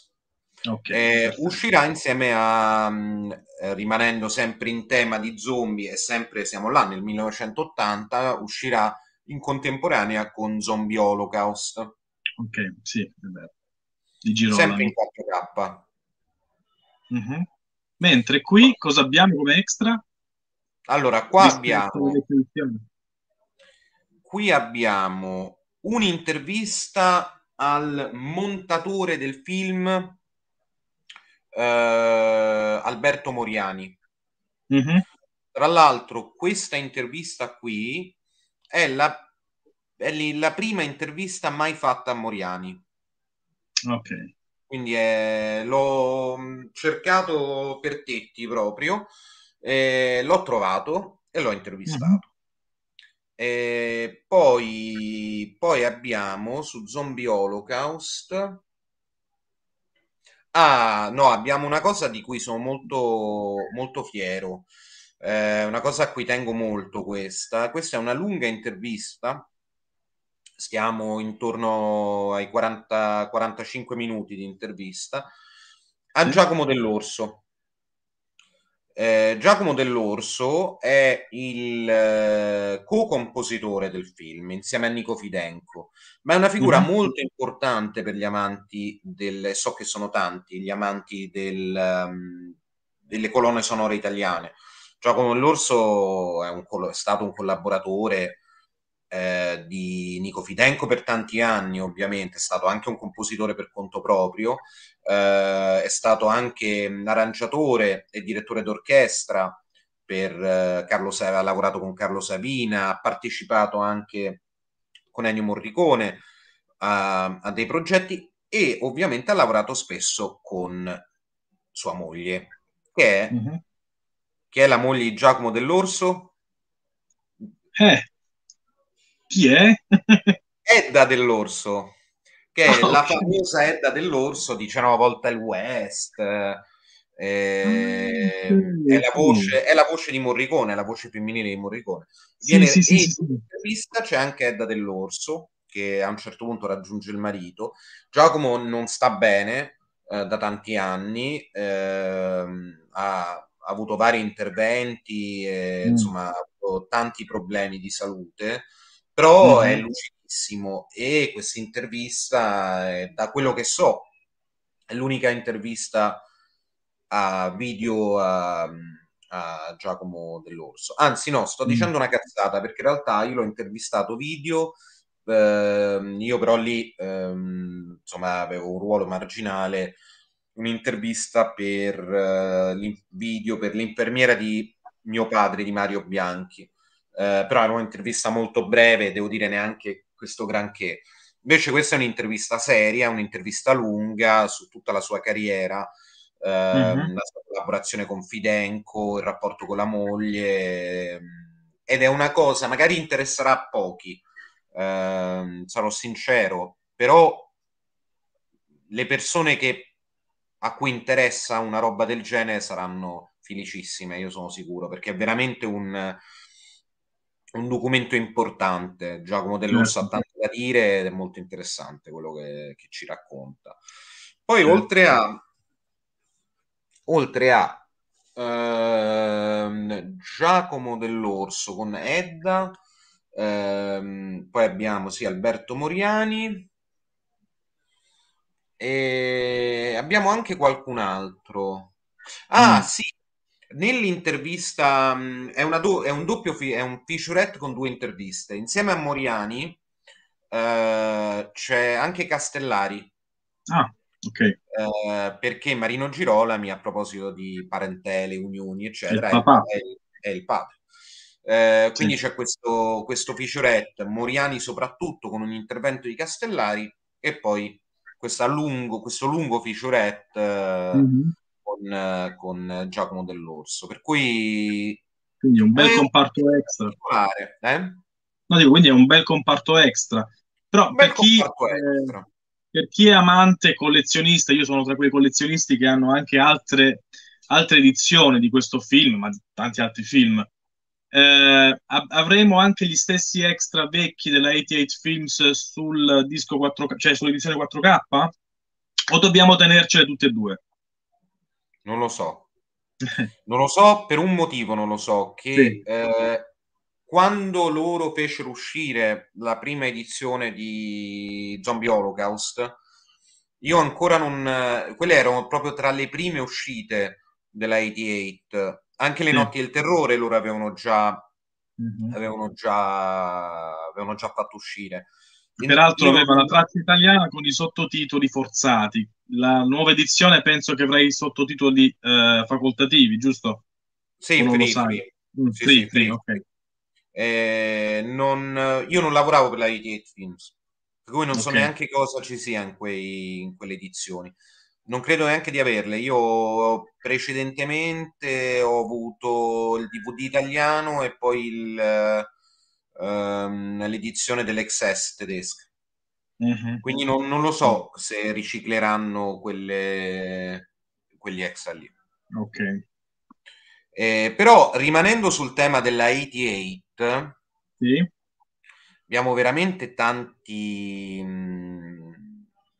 Okay, eh, uscirà insieme a, mm, eh, rimanendo sempre in tema di zombie e sempre siamo là nel 1980, uscirà in contemporanea con Zombie Holocaust ok, sì, è vero. Di Girolamo. Sempre in 4K. Mm-hmm. Mentre qui cosa abbiamo come extra? Allora, qua abbiamo... Qui abbiamo un'intervista al montatore del film eh, Alberto Moriani. Mm-hmm. Tra l'altro, questa intervista qui è la è la prima intervista mai fatta a Moriani. Ok. Quindi è, l'ho mm, cercato per tetti proprio, eh, l'ho trovato e l'ho intervistato. Mm-hmm. Poi, poi, abbiamo su Zombie Holocaust. Ah, no, abbiamo una cosa di cui sono molto, molto fiero. Eh, una cosa a cui tengo molto questa. Questa è una lunga intervista siamo intorno ai 40, 45 minuti di intervista, a Giacomo dell'Orso. Eh, Giacomo dell'Orso è il eh, co-compositore del film insieme a Nico Fidenco, ma è una figura mm-hmm. molto importante per gli amanti del so che sono tanti gli amanti del, um, delle colonne sonore italiane. Giacomo dell'Orso è, un, è stato un collaboratore eh, di Nico Fidenco per tanti anni, ovviamente, è stato anche un compositore per conto proprio, eh, è stato anche arrangiatore e direttore d'orchestra per eh, Carlo Sa- ha lavorato con Carlo Savina, ha partecipato anche con Ennio Morricone a, a dei progetti e ovviamente ha lavorato spesso con sua moglie, che è, mm-hmm. che è la moglie di Giacomo dell'Orso. Eh, chi è? Edda dell'Orso, che è oh, la okay. famosa Edda dell'Orso dice una volta il West. Eh, mm. è, la voce, è, la voce, di Morricone, è la voce femminile di Morricone. Viene sì, sì, sì, in intervista c'è anche Edda dell'Orso che a un certo punto raggiunge il marito. Giacomo non sta bene eh, da tanti anni, eh, ha, ha avuto vari interventi, e, mm. insomma, ha avuto tanti problemi di salute però mm-hmm. è lucidissimo e questa intervista, da quello che so, è l'unica intervista a video a, a Giacomo dell'Orso. Anzi no, sto mm. dicendo mm-hmm. una cazzata perché in realtà io l'ho intervistato video, ehm, io però lì ehm, insomma avevo un ruolo marginale, un'intervista per eh, video per l'infermiera di mio padre di Mario Bianchi eh, però era un'intervista molto breve, devo dire neanche questo granché. Invece questa è un'intervista seria, un'intervista lunga su tutta la sua carriera, ehm, mm-hmm. la sua collaborazione con Fidenco, il rapporto con la moglie, ed è una cosa, magari interesserà a pochi, ehm, sarò sincero, però le persone che, a cui interessa una roba del genere saranno felicissime, io sono sicuro, perché è veramente un un documento importante. Giacomo Dell'Orsa ha certo. tanto da dire ed è molto interessante quello che, che ci racconta. Poi, certo. oltre a, oltre a ehm, Giacomo Dell'Orso con Edda, ehm, poi abbiamo sì, Alberto Moriani. E abbiamo anche qualcun altro. Ah, mm. sì, nell'intervista mm, è, do, è, un doppio è un featurette con due interviste. Insieme a Moriani eh, c'è anche Castellari. Ah, ok. Eh, perché Marino Girolami, a proposito di parentele, unioni, eccetera, è il È è il padre. Eh, quindi sì. c'è questo, questo featurette, Moriani soprattutto con un intervento di Castellari e poi lungo, questo lungo featurette mm-hmm con, con Giacomo dell'Orso. Per cui... Quindi un bel eh, comparto extra. Eh? No, dico, quindi è un bel comparto extra. Però per chi, eh, extra. per chi è amante collezionista, io sono tra quei collezionisti che hanno anche altre, altre edizioni di questo film, ma tanti altri film. Eh, avremo anche gli stessi extra vecchi della 88 Films sul disco 4K, cioè sull'edizione 4K? O dobbiamo tenercele tutte e due? non lo so. non lo so per un motivo, non lo so, che sì. eh, quando loro fecero uscire la prima edizione di Zombie Holocaust, io ancora non... quelle erano proprio tra le prime uscite della 88. Anche le sì. notti del terrore loro avevano già, mm-hmm. avevano, già, avevano già fatto uscire. Peraltro aveva la traccia italiana con i sottotitoli forzati. La nuova edizione penso che avrà i sottotitoli eh, facoltativi, giusto? Sì, free, free. Mm, sì, free, sì, free. Okay. Eh, non, io non lavoravo per la j Films, per cui non okay. so neanche cosa ci sia in, quei, in quelle edizioni non credo neanche di averle. Io precedentemente ho avuto il DVD italiano e poi il, ehm, l'edizione dell'Excess tedesca. Mm-hmm. Quindi non, non, lo so se ricicleranno quelle, quegli Excel lì. Ok. Eh, però rimanendo sul tema della 88, sì. abbiamo veramente tanti mm,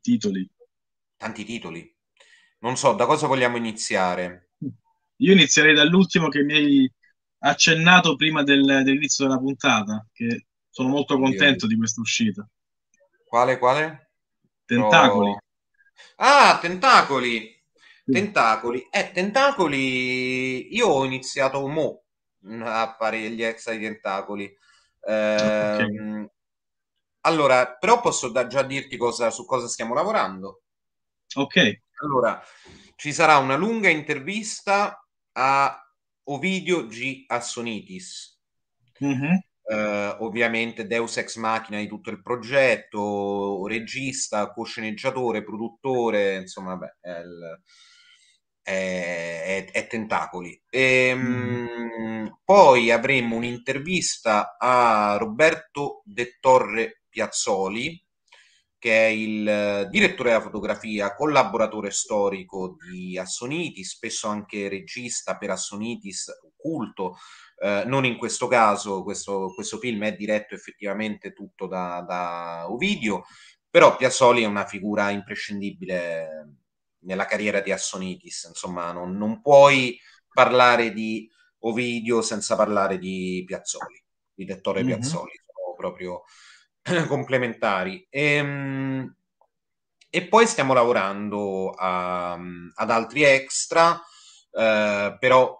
titoli. Tanti titoli. Non so da cosa vogliamo iniziare. Io inizierei dall'ultimo che mi hai accennato prima del, dell'inizio della puntata, che sono molto contento di questa uscita. Quale, quale? Tentacoli. Oh. Ah, Tentacoli! Sì. Tentacoli. Eh, Tentacoli, io ho iniziato mo a paregliezza di Tentacoli. Eh, okay. Ehm, allora, però posso da, già dirti cosa, su cosa stiamo lavorando. Ok. Allora, ci sarà una lunga intervista a Ovidio G. Assonitis. Mm-hmm. Uh, ovviamente Deus Ex Machina di tutto il progetto, regista, co-sceneggiatore, produttore, insomma, beh, è, il, è, è, è Tentacoli. E, ehm, mm. Mm-hmm. Poi avremo un'intervista a Roberto De Torre Piazzoli, che è il eh, direttore della fotografia, collaboratore storico di Assoniti, spesso anche regista per Assonitis culto, eh, non in questo caso, questo, questo, film è diretto effettivamente tutto da, da Ovidio, però Piazzoli è una figura imprescindibile nella carriera di Assonitis, insomma non, non puoi parlare di Ovidio senza parlare di Piazzoli, di Tettore mm-hmm. Piazzoli, sono proprio complementari. E, ehm, e, poi stiamo lavorando a, ehm, ad altri extra, eh, però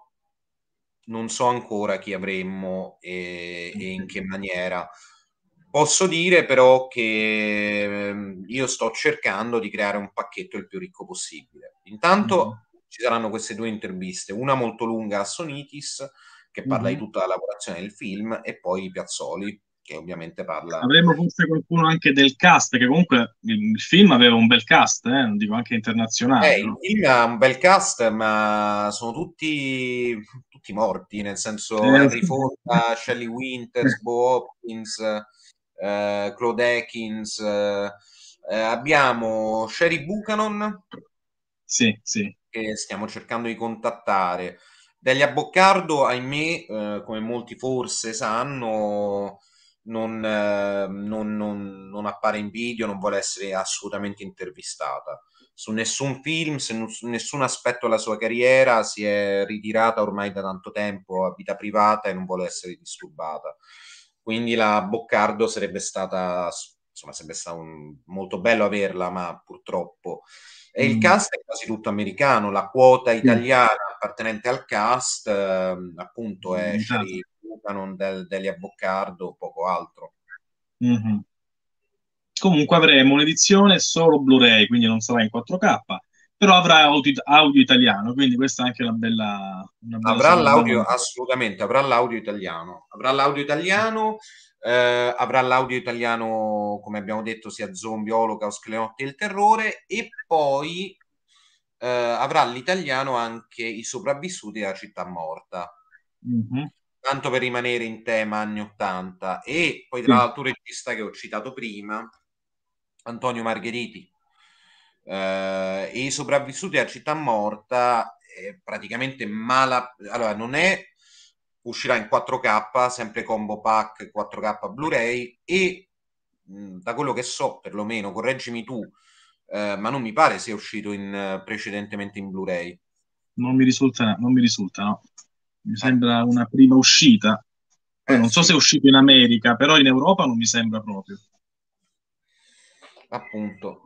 non so ancora chi avremmo e, e in che maniera. Posso dire però che ehm, io sto cercando di creare un pacchetto il più ricco possibile. Intanto mm-hmm. ci saranno queste due interviste, una molto lunga a Sonitis che parla mm-hmm. di tutta la lavorazione del film e poi Piazzoli che ovviamente parla... Avremmo forse qualcuno anche del cast, che comunque il film aveva un bel cast, eh, dico anche internazionale. Eh, no? Il film ha un bel cast, ma sono tutti, tutti morti, nel senso eh. Henry Fonda, Shelley Winters, eh. Bo Hopkins, eh, Claude Atkins, eh, eh, abbiamo Sherry Buchanan, sì, sì. che stiamo cercando di contattare. Delia Boccardo, ahimè, come molti forse sanno, non, eh, non, non, non, appare in video, non vuole essere assolutamente intervistata. Su nessun film, su nessun aspetto della sua carriera, si è ritirata ormai da tanto tempo a vita privata e non vuole essere disturbata. Quindi la Boccardo sarebbe stata, insomma, sarebbe stato un, molto bello averla, ma purtroppo. E mm. il cast è quasi tutto americano, la quota italiana appartenente al cast, eh, appunto, è mm. Esatto. Sharif Buchanan, del, Delia Boccardo, poco altro. Mm-hmm. Comunque avremo un'edizione solo Blu-ray, quindi non sarà in 4K, però avrà audio, audio italiano, quindi questa è anche una bella... Una bella avrà l'audio, bella... assolutamente, avrà l'audio italiano. Avrà l'audio italiano, eh, avrà l'audio italiano, come abbiamo detto, sia Zombie, Holocaust, Cleotti e il Terrore, e poi eh, avrà l'italiano anche i sopravvissuti della città morta. Mm-hmm tanto per rimanere in tema anni 80 e poi tra mm. l'altro regista che ho citato prima Antonio Margheriti eh, i sopravvissuti a città morta eh, praticamente mala allora non è uscirà in 4k sempre combo pack 4k blu-ray e mm, da quello che so perlomeno correggimi tu eh, ma non mi pare sia uscito in, precedentemente in blu-ray non mi risulta, non mi risulta no mi sembra una prima uscita. Poi non so eh, se è uscito in America, però in Europa non mi sembra proprio. Appunto.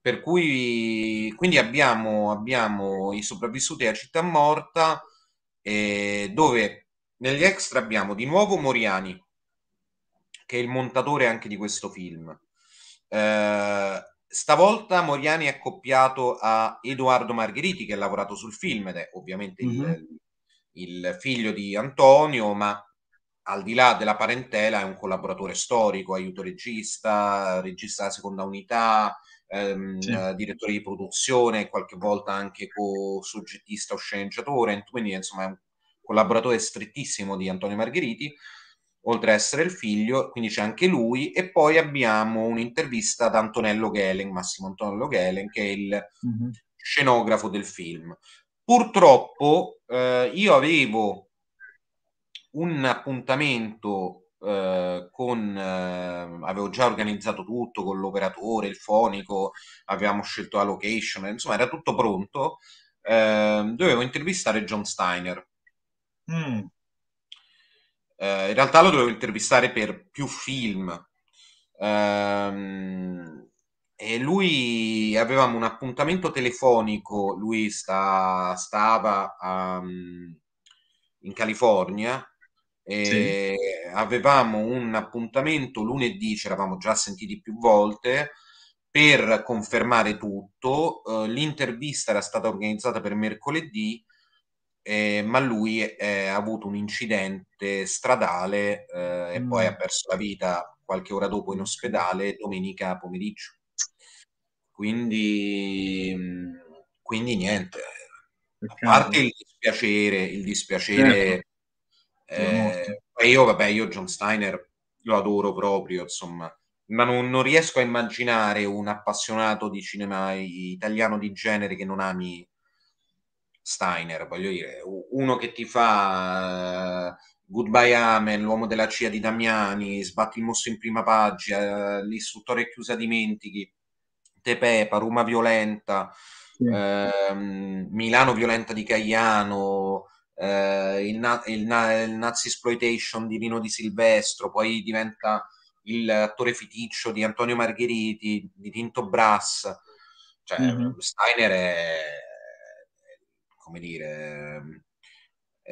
Per cui quindi abbiamo, abbiamo i sopravvissuti a Città Morta, eh, dove negli extra abbiamo di nuovo Moriani, che è il montatore anche di questo film. Eh, stavolta Moriani è accoppiato a Edoardo Margheriti, che ha lavorato sul film ed è ovviamente mm-hmm. il mhm il figlio di Antonio, ma al di là della parentela è un collaboratore storico, aiuto regista, regista della seconda unità, ehm, sì. direttore di produzione, qualche volta anche co-soggettista o sceneggiatore, quindi insomma è un collaboratore strettissimo di Antonio Margheriti, oltre a essere il figlio, quindi c'è anche lui, e poi abbiamo un'intervista ad Antonello Gelen, Massimo Antonello Gelen, che è il mm-hmm. scenografo del film. Purtroppo eh, io avevo un appuntamento eh, con... Eh, avevo già organizzato tutto con l'operatore, il fonico, avevamo scelto la location, insomma era tutto pronto. Ehm, dovevo intervistare John Steiner. Mm. Eh, in realtà lo dovevo intervistare per più film. Um, e lui avevamo un appuntamento telefonico, lui sta, stava um, in California e avevamo un appuntamento lunedì, ci eravamo già sentiti più volte per confermare tutto. Uh, l'intervista era stata organizzata per mercoledì, eh, ma lui ha avuto un incidente stradale eh, e poi mm. ha perso la vita qualche ora dopo in ospedale domenica pomeriggio. Quindi, mhmm, quindi niente, a parte il dispiacere, il dispiacere certo. eh, io, vabbè, io John Steiner lo adoro proprio, insomma, ma non, non, riesco a immaginare un appassionato di cinema italiano di genere che non ami Steiner, voglio dire, uno che ti fa eh, Goodbye Amen, l'uomo della CIA di Damiani, sbatti il mosso in prima pagina, eh, l'istruttore chiusa dimentichi. Tepepa, Roma violenta, sì. ehm, Milano violenta di Cagliano, eh, il, il, il Nazi Exploitation di Rino Di Silvestro, poi diventa il attore fiticcio di Antonio Margheriti, di Tinto Brass. Cioè, mm-hmm. Steiner è, come dire,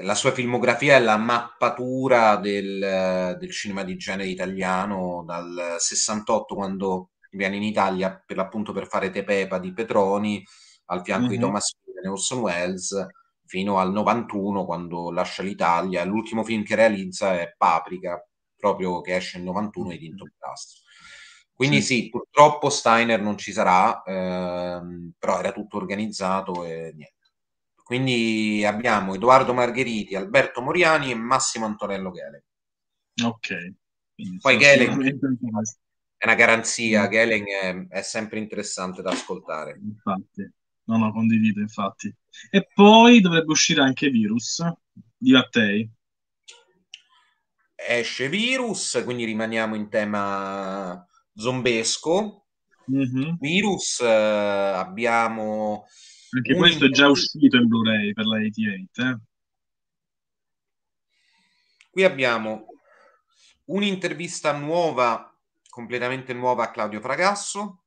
la sua filmografia è la mappatura del, del cinema di genere italiano dal 68 quando viene in Italia per l'appunto per fare Tepepa di Petroni, al fianco mm-hmm. di mhm. Thomas Paine e Orson Welles, fino al 91 quando lascia l'Italia. L'ultimo film che realizza è Paprika, proprio che esce nel 91 mm-hmm. e Tinto Brasso. Quindi sì. sì. purtroppo Steiner non ci sarà, ehm, però era tutto organizzato e niente. Quindi abbiamo Edoardo Margheriti, Alberto Moriani e Massimo Antonello Ghele. Ok. Quindi Poi Ghele, è una garanzia. Mm. Gelen è, è, sempre interessante da ascoltare. Infatti, no, no, condivido, infatti. E poi dovrebbe uscire anche Virus di Mattei. Esce Virus, quindi rimaniamo in tema zombesco. Mm-hmm. Virus eh, abbiamo... Perché questo è già uscito in Blu-ray per la 88, eh? Qui abbiamo un'intervista nuova completamente nuova a Claudio Fragasso,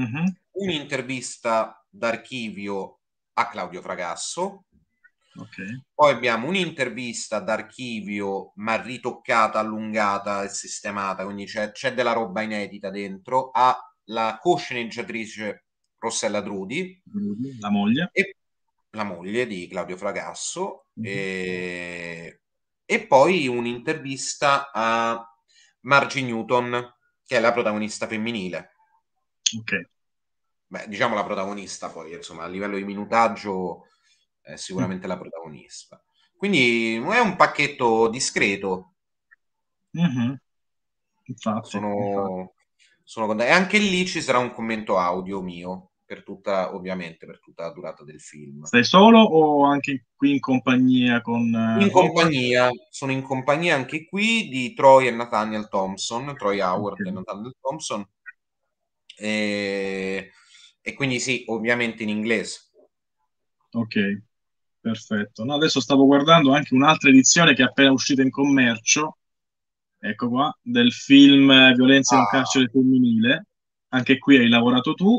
mm-hmm. un'intervista d'archivio a Claudio Fragasso, okay. poi abbiamo un'intervista d'archivio ma ritoccata, allungata e sistemata, quindi c'è, c'è della roba inedita dentro, alla co-sceneggiatrice Rossella Drudi, la moglie. E la moglie di Claudio Fragasso mm-hmm. e, e poi un'intervista a Margie Newton che è la protagonista femminile. Ok. Beh, diciamo la protagonista poi, insomma, a livello di minutaggio è sicuramente mm. la protagonista. Quindi è un pacchetto discreto. Mm-hmm. Infatti, sono, infatti. sono... E anche lì ci sarà un commento audio mio per tutta, ovviamente, per tutta la durata del film. Stai solo o anche qui in compagnia con... Eh, in compagnia, sono in compagnia anche qui di Troy e Nathaniel Thompson, Troy Howard okay. e Nathaniel Thompson, e, e quindi sì, ovviamente in inglese. Ok, perfetto. No, adesso stavo guardando anche un'altra edizione che è appena uscita in commercio, ecco qua, del film Violenza ah. in carcere femminile. Anche qui hai lavorato tu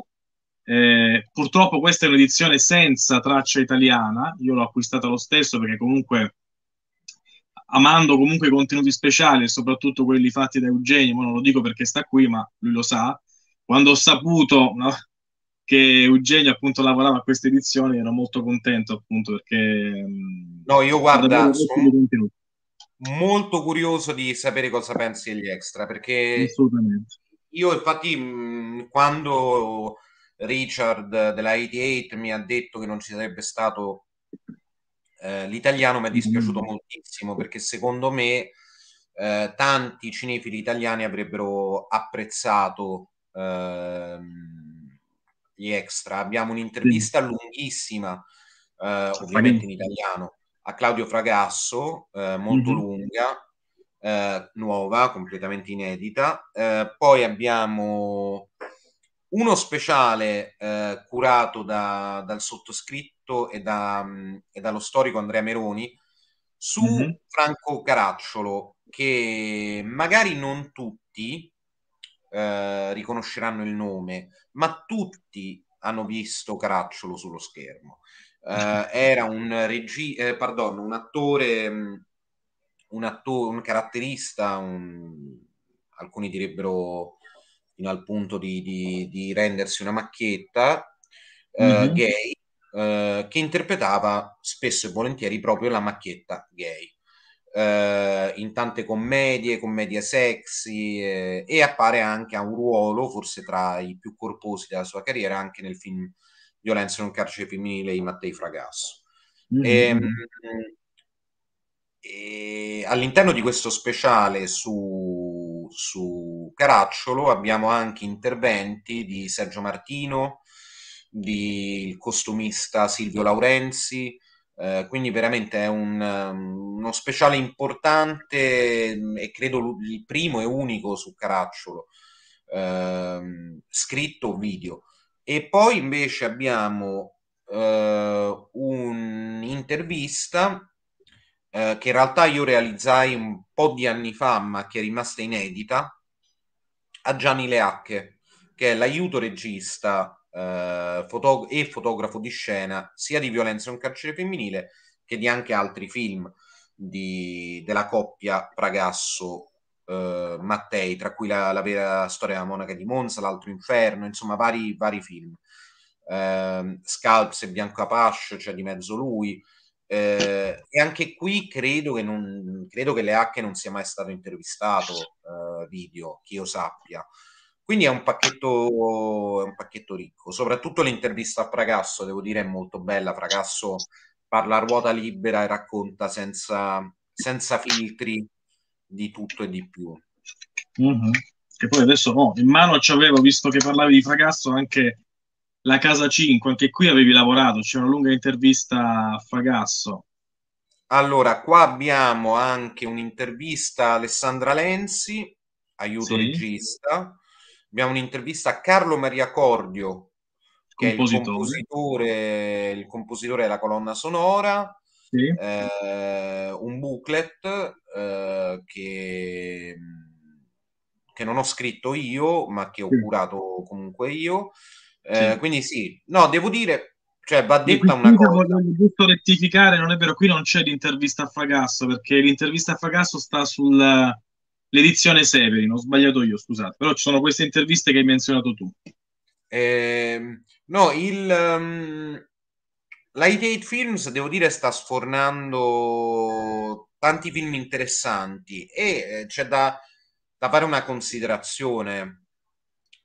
eh, purtroppo questa è un'edizione senza traccia italiana, io l'ho acquistata lo stesso perché comunque amando comunque i contenuti speciali e soprattutto quelli fatti da Eugenio, non lo dico perché sta qui, ma lui lo sa, quando ho saputo no, che Eugenio appunto lavorava a questa edizione ero molto contento appunto perché... Mm, no, io guarda, sono molto curioso di sapere cosa pensi degli extra perché... Assolutamente. Io infatti mm, quando Richard della 88 mi ha detto che non ci sarebbe stato eh, l'italiano, mi è dispiaciuto mm. moltissimo perché secondo me eh, tanti cinefili italiani avrebbero apprezzato ehm, gli extra. Abbiamo un'intervista mm. lunghissima, eh, ovviamente in italiano, a Claudio Fragasso, eh, molto mm. lunga. Eh, nuova, completamente inedita. Eh, poi abbiamo uno speciale eh, curato da, dal sottoscritto e, da, mm, e, dallo storico Andrea Meroni su mm-hmm. Franco Caracciolo, che magari non tutti eh, riconosceranno il nome, ma tutti hanno visto Caracciolo sullo schermo. Eh, era un, regi- eh, pardon, un attore, mm, un, atto- un caratterista, un... alcuni direbbero al punto di, di, di rendersi una macchietta mm-hmm. gay uh, che interpretava spesso e volentieri proprio la macchietta gay. Uh, in tante commedie, commedie sexy eh, e appare anche a un ruolo forse tra i più corposi della sua carriera anche nel film Violenza in un carcere femminile di Mattei Fragasso. Mm-hmm. Ehm, e, e all'interno di questo speciale su su Caracciolo abbiamo anche interventi di Sergio Martino, di il costumista Silvio Laurenzi, eh, quindi veramente è un, um, uno speciale importante mm, e credo il primo e unico su Caracciolo, eh, scritto video. E poi invece abbiamo eh, un'intervista eh, che in realtà io realizzai un po' di anni fa, ma che è rimasta inedita, a Gianni Leacche, che è l'aiuto regista eh, foto- e fotografo di scena sia di Violenza in carcere femminile che di anche altri film di, della coppia Pragasso Uh, Mattei, tra cui la, la, vera storia della monaca di Monza, l'altro inferno, insomma vari, vari film. Uh, Scalps e Bianco Apache, c'è cioè di mezzo lui, eh, e anche qui credo che, non, credo che Leacche non sia mai stato intervistato eh, video, che io sappia. Quindi è un, pacchetto, è un pacchetto ricco. Soprattutto l'intervista a Fragasso, devo dire, è molto bella. Fragasso parla a ruota libera e racconta senza, senza filtri di tutto e di più. Mm-hmm. Che poi adesso no, oh, in mano ci avevo, visto che parlavi di Fragasso, anche la Casa 5, anche qui avevi lavorato, c'è una lunga intervista a Fagasso. Allora, qua abbiamo anche un'intervista a Alessandra Lenzi, aiuto sì. regista. Abbiamo un'intervista a Carlo Maria Cordio, che compositore. è il compositore, il compositore della colonna sonora. Sì. Eh, un booklet eh, che, che, non ho scritto io, ma che ho sì. curato comunque io, eh, sì. Quindi sì, no, devo dire, cioè va detta una cosa. Voglio giusto rettificare, non è vero, qui non c'è l'intervista a Fagasso, perché l'intervista a Fagasso sta sull'edizione Severin, ho sbagliato io, scusate, però ci sono queste interviste che hai menzionato tu. Eh, no, il... Um... Ehm, La Films, devo dire, sta sfornando tanti film interessanti e eh, c'è da, da fare una considerazione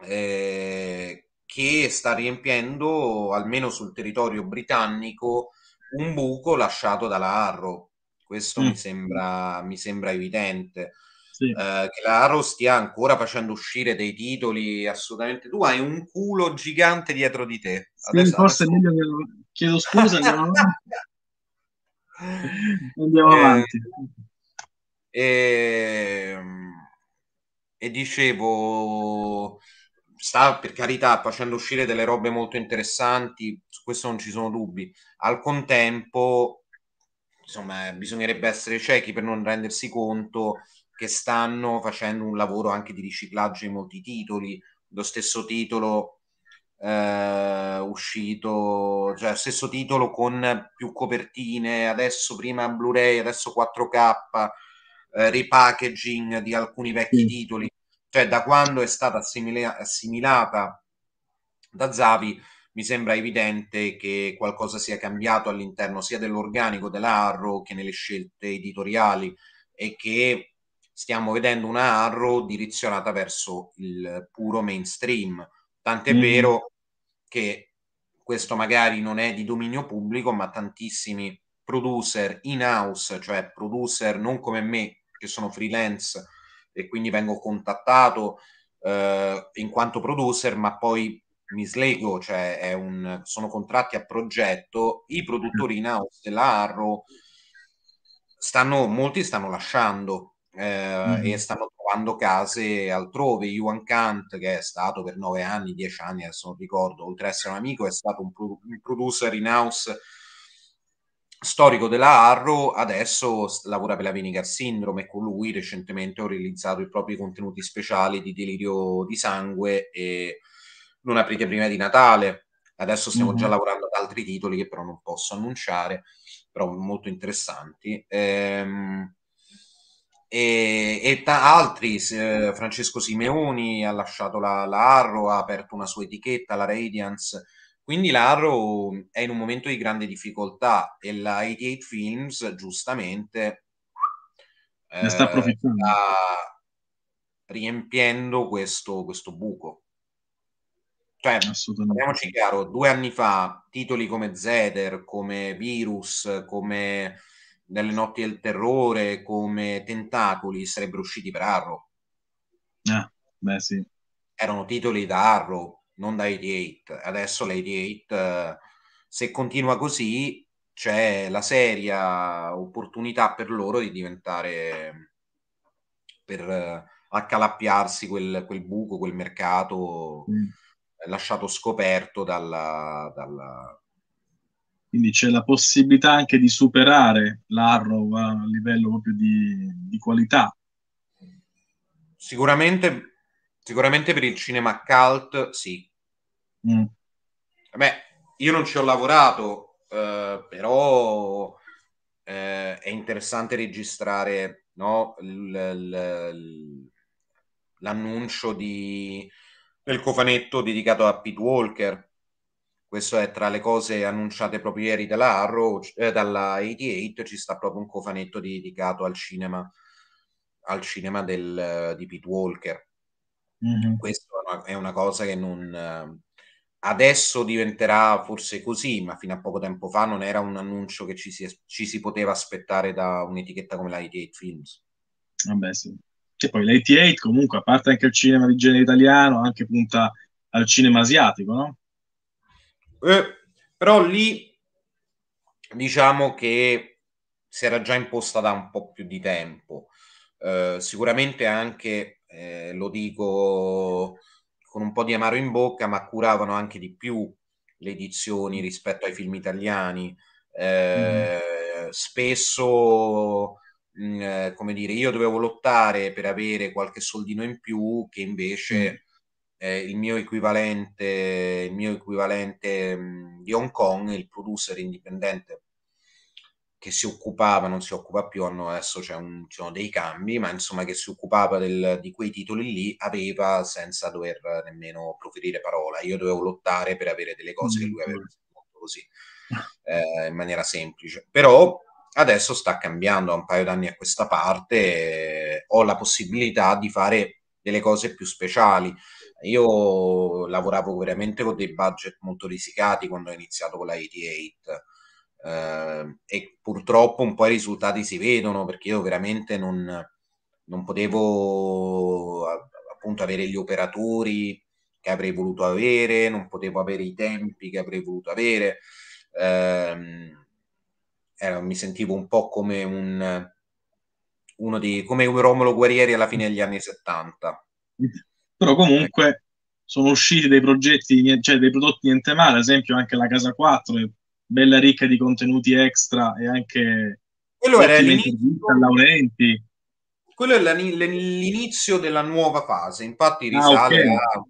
eh, che sta riempiendo, almeno sul territorio britannico, un buco lasciato dalla Arrow. Questo mm. mi, sembra, mi, sembra, evidente. Sì. Eh, che la Arrow stia ancora facendo uscire dei titoli assolutamente. Tu hai un culo gigante dietro di te. Adesso, forse adesso... è meglio che lo... chiedo scusa. andiamo avanti. Andiamo eh, avanti. Eh, e dicevo sta per carità facendo uscire delle robe molto interessanti, su questo non ci sono dubbi. Al contempo, insomma, bisognerebbe essere ciechi per non rendersi conto che stanno facendo un lavoro anche di riciclaggio in molti titoli. Lo stesso titolo eh, uscito, cioè stesso titolo con più copertine, adesso prima Blu-ray, adesso 4K, eh, repackaging di alcuni vecchi titoli cioè da quando è stata assimilata, assimilata da Zavi mi sembra evidente che qualcosa sia cambiato all'interno sia dell'organico della Arrow che nelle scelte editoriali e che stiamo vedendo una Arrow direzionata verso il puro mainstream. Tant'è mm. vero che questo magari non è di dominio pubblico, ma tantissimi producer in house, cioè producer non come me che sono freelance e quindi vengo contattato eh, in quanto producer, ma poi mi slego, cioè è un, sono contratti a progetto, i produttori in house della Arrow stanno, molti stanno lasciando eh, mm-hmm. e stanno trovando case altrove. Yuan Kant, che è stato per nove anni, dieci anni, adesso non ricordo, oltre ad essere un amico, è stato un, pro- un producer in house storico della Arrow, adesso lavora per la Vinegar Syndrome e con lui recentemente ho realizzato i propri contenuti speciali di delirio di sangue e non aprite prima di Natale. Adesso stiamo mm-hmm. già lavorando ad altri titoli che però non posso annunciare, però molto interessanti. Ehm, e, e ta- altri, eh, Francesco Simeoni ha lasciato la, la Arrow, ha aperto una sua etichetta, la Radiance, quindi l'Arrow è in un momento di grande difficoltà e la 88 Films giustamente ne sta eh, approfittando. Sta riempiendo questo, questo buco. Cioè, parliamoci chiaro, due anni fa titoli come Zeder, come Virus, come Delle notti del terrore, come Tentacoli sarebbero usciti per Arrow. Ah, beh sì. Erano titoli da Arrow, non da 88. Adesso la 88, eh, se continua così, c'è la seria opportunità per loro di diventare, per eh, accalappiarsi quel, quel buco, quel mercato mm. Eh, lasciato scoperto dalla, dalla... Quindi c'è la possibilità anche di superare l'Arrow a livello proprio di, di qualità. Sicuramente, sicuramente per il cinema cult sì, Mm. Beh, io non ci ho lavorato, eh, però eh, è interessante registrare no, l- l- l'annuncio di, del cofanetto dedicato a Pete Walker. Questo è tra le cose annunciate proprio ieri dalla Arrow, eh, dalla 88, ci sta proprio un cofanetto dedicato al cinema, al cinema del, di Pete Walker. Mm-hmm. Questa è una, è una cosa che non Adesso diventerà forse così, ma fino a poco tempo fa non era un annuncio che ci si, ci si poteva aspettare da un'etichetta come la 88 Films. Vabbè, sì. Che poi la comunque, a parte anche il cinema di genere italiano, anche punta al cinema asiatico, no? Eh, però lì diciamo che si era già imposta da un po' più di tempo. Eh, sicuramente anche, eh, lo dico con un po' di amaro in bocca, ma curavano anche di più le edizioni rispetto ai film italiani. Eh, mm. Spesso, mh, mm, eh, come dire, io dovevo lottare per avere qualche soldino in più che invece... Mm. Eh, il mio equivalente, il mio equivalente mh, mm, di Hong Kong, il producer indipendente che si occupava, non si occupa più, hanno adesso c'è un, ci dei cambi, ma insomma che si occupava del, di quei titoli lì, aveva senza dover nemmeno proferire parola. Io dovevo lottare per avere delle cose mm. che lui aveva fatto mm. così, eh, in maniera semplice. Però adesso sta cambiando, da un paio d'anni a questa parte, eh, ho la possibilità di fare delle cose più speciali. Io lavoravo veramente con dei budget molto risicati quando ho iniziato con la 88 eh, e purtroppo un po' i risultati si vedono perché io veramente non, non potevo appunto avere gli operatori che avrei voluto avere, non potevo avere i tempi che avrei voluto avere. Eh, era, mi sentivo un po' come un uno di come Romolo Guerrieri alla fine degli anni 70. Però comunque sono usciti dei progetti, cioè dei prodotti niente male, ad esempio anche la Casa 4 è bella ricca di contenuti extra e anche quello era l'inizio Laurenti. Quello è l'inizio della nuova fase, infatti ah, risale ah, okay. a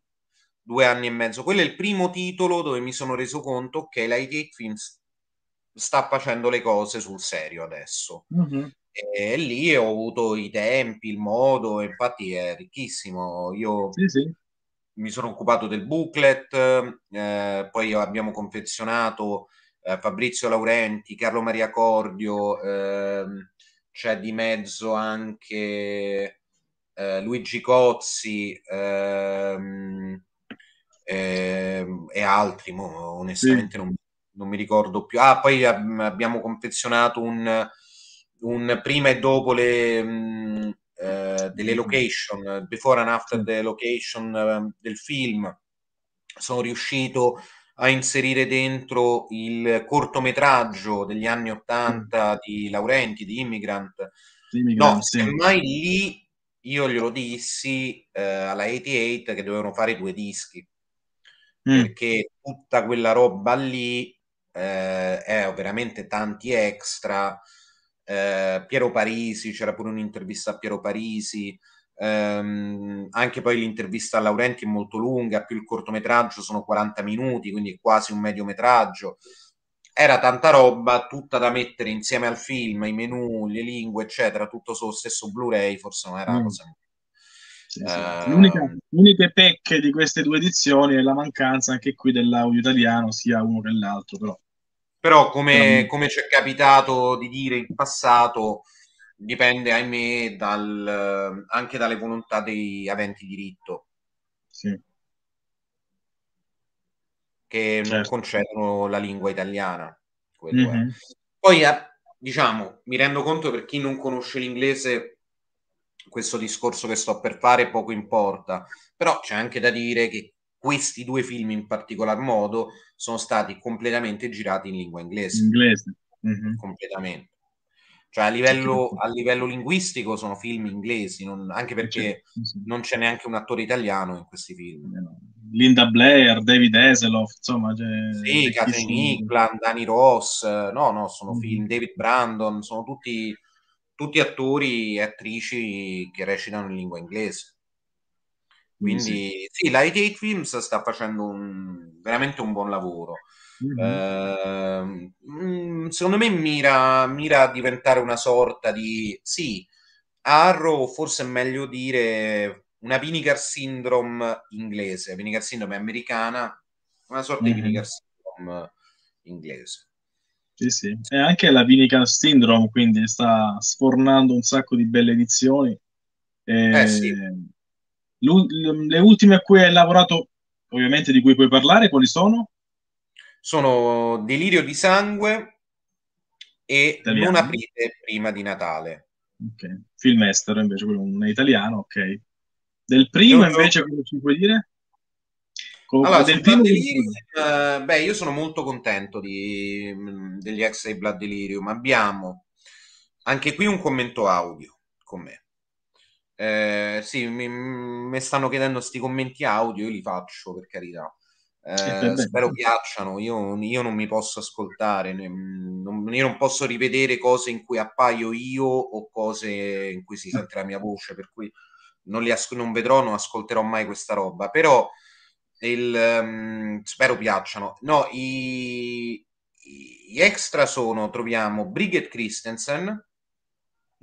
due anni e mezzo. Quello è il primo titolo dove mi sono reso conto che la Gate Films sta facendo le cose sul serio adesso. Mm-hmm. E lì ho avuto i tempi, il modo, infatti è ricchissimo. Io sì, sì. mi sono occupato del booklet, eh, poi abbiamo confezionato eh, Fabrizio Laurenti, Carlo Maria Cordio, ehm, c'è di mezzo anche eh, Luigi Cozzi ehm, ehm, e altri, mo, onestamente sì. non, non, mi ricordo più. Ah, poi ab- abbiamo confezionato un, un, prima e dopo le... Mh, mm, eh, delle location, before and after the location eh, del film. Sono riuscito a inserire dentro il cortometraggio degli anni Ottanta mm. di Laurenti, di Immigrant. Immigrant no, sì. semmai lì io glielo dissi eh, alla 88 che dovevano fare due dischi, mm. perché tutta quella roba lì eh, è veramente tanti extra. Eh, Piero Parisi, c'era pure un'intervista a Piero Parisi, Ehm, anche poi l'intervista a Laurenti è molto lunga, più il cortometraggio sono 40 minuti, quindi è quasi un mediometraggio. Era tanta roba, tutta da mettere insieme al film, i menu, le lingue, eccetera, tutto sullo stesso Blu-ray, forse non era una mm. cosa sì, sì. L'unica, ehm. l'unica pecca di queste due edizioni è la mancanza anche qui dell'audio italiano, sia uno che l'altro. Però, però come, come ci è capitato di dire in passato, dipende, ahimè, dal, eh, anche dalle volontà dei aventi diritto. Sì. Che certo. non concedono la lingua italiana. Mm-hmm. Poi, eh, diciamo, mi rendo conto per chi non conosce l'inglese, questo discorso che sto per fare poco importa, però c'è anche da dire che questi due film in particolar modo sono stati completamente girati in lingua inglese. inglese. Mm-hmm. Completamente. Cioè a livello, a livello linguistico sono film inglesi, non, anche perché non c'è neanche un attore italiano in questi film. Eh, Linda Blair, David Eseloff, insomma... Cioè, sì, Catherine Hickland, Dani Ross, no, no, sono mm. film, David Brandon, sono tutti, tutti attori e attrici che recitano in lingua inglese. Quindi sì, la 88 Films sta facendo un, veramente un buon lavoro. Mm-hmm. Eh, secondo me mira, mira, a diventare una sorta di sì, Arrow forse è meglio dire una Vinegar Syndrome inglese, Vinegar Syndrome americana, una sorta mm-hmm. di Vinegar Syndrome inglese. Sì, sì, e anche la Vinegar Syndrome quindi sta sfornando un sacco di belle edizioni. E... Eh sì ehm, le ultime a cui hai lavorato, ovviamente di cui puoi parlare, quali sono? Sono Delirio di sangue e italiano. Non aprite prima di Natale. Ok, film estero invece, quello non è italiano, ok. Del primo non invece cosa ci puoi dire? allora, del primo Delirium, eh, beh, io sono molto contento di, mm, degli ex dei Blood Delirium. Abbiamo anche qui un commento audio con me. Eh, sì, mi, mi, stanno chiedendo questi commenti audio, io li faccio per carità. Eh, spero piacciono, io, io, non mi posso ascoltare, non, io non posso rivedere cose in cui appaio io o cose in cui si sente la mia voce, per cui non, li as- non vedrò, non ascolterò mai questa roba, però il, um, spero piacciono. No, i, i, extra sono, troviamo Brigitte Christensen,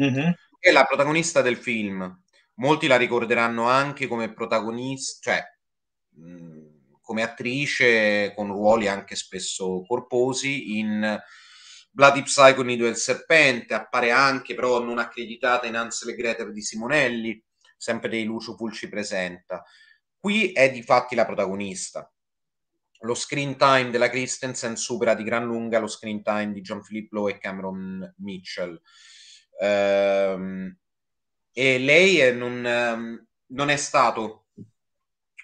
mm-hmm. che è la protagonista del film, molti la ricorderanno anche come protagonista, cioè mh, come attrice con ruoli anche spesso corposi in Bloody Psycho Nido del Serpente, appare anche però non accreditata in Ansel e Gretel di Simonelli, sempre dei Lucio Pulci presenta. Qui è di fatti la protagonista. Lo screen time della Christensen supera di gran lunga lo screen time di John Philip Lowe e Cameron Mitchell. Ehm, e lei non, ehm, non, è stato,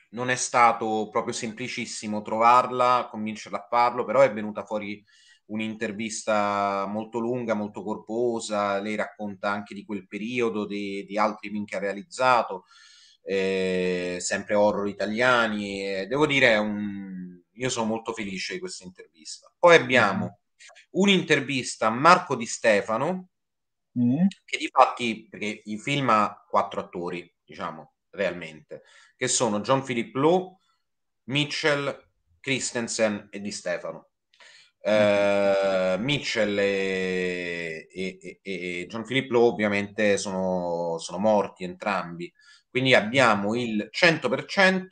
non, è stato proprio semplicissimo trovarla, convincerla a farlo, però è venuta fuori un'intervista molto lunga, molto corposa, lei racconta anche di quel periodo, di, di altri film che ha realizzato, eh, sempre horror italiani, devo dire un... io sono molto felice di questa intervista. Poi abbiamo mm-hmm. un'intervista a Marco Di Stefano, Mm. Che di fatti, perché il film ha quattro attori, diciamo, realmente, che sono John Philip Lowe, Mitchell, Christensen e Di Stefano. Uh, Mitchell e, e, e, John Philippe Lowe ovviamente sono, sono, morti entrambi, quindi abbiamo il 100%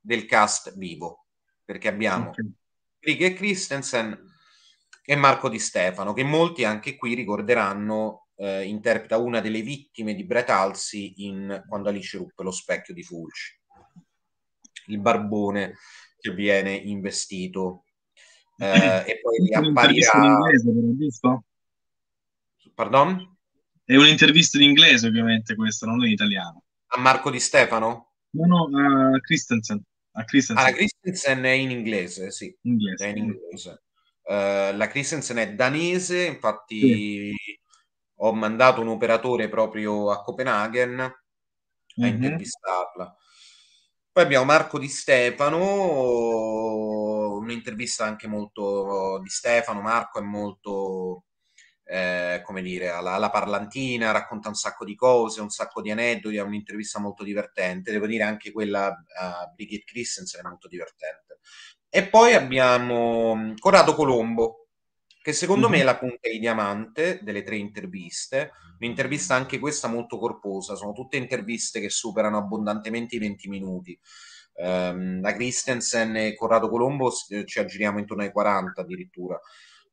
del cast vivo, perché abbiamo okay. Rick e Christensen, e Marco Di Stefano, che molti anche qui ricorderanno eh, interpreta una delle vittime di Brett Alzi in Quando Alice ruppe lo specchio di Fulci, il barbone che viene investito eh, e poi riapparirà... Pardon? È un'intervista in inglese ovviamente questa, non in italiano. A Marco Di Stefano? No, no, a Christensen. A Christensen. Ah, Christensen è in inglese, sì. Inglese. È in inglese. Eh, la Christensen è danese, infatti sì. ho mandato un operatore proprio a Copenaghen a mm-hmm. intervistarla. Poi abbiamo Marco Di Stefano, un'intervista anche molto di Stefano. Marco è molto, eh, come dire, alla, alla, parlantina, racconta un sacco di cose, un sacco di aneddoti, è un'intervista molto divertente. Devo dire anche quella a Brigitte Christensen è molto divertente. E poi abbiamo mm, Corrado Colombo, che secondo mm-hmm. me è mhm. la punta di diamante delle tre interviste. Un'intervista anche questa molto corposa, sono tutte interviste che superano abbondantemente i 20 minuti. Um, ehm, da Christensen e Corrado Colombo eh, ci aggiriamo intorno ai 40 addirittura.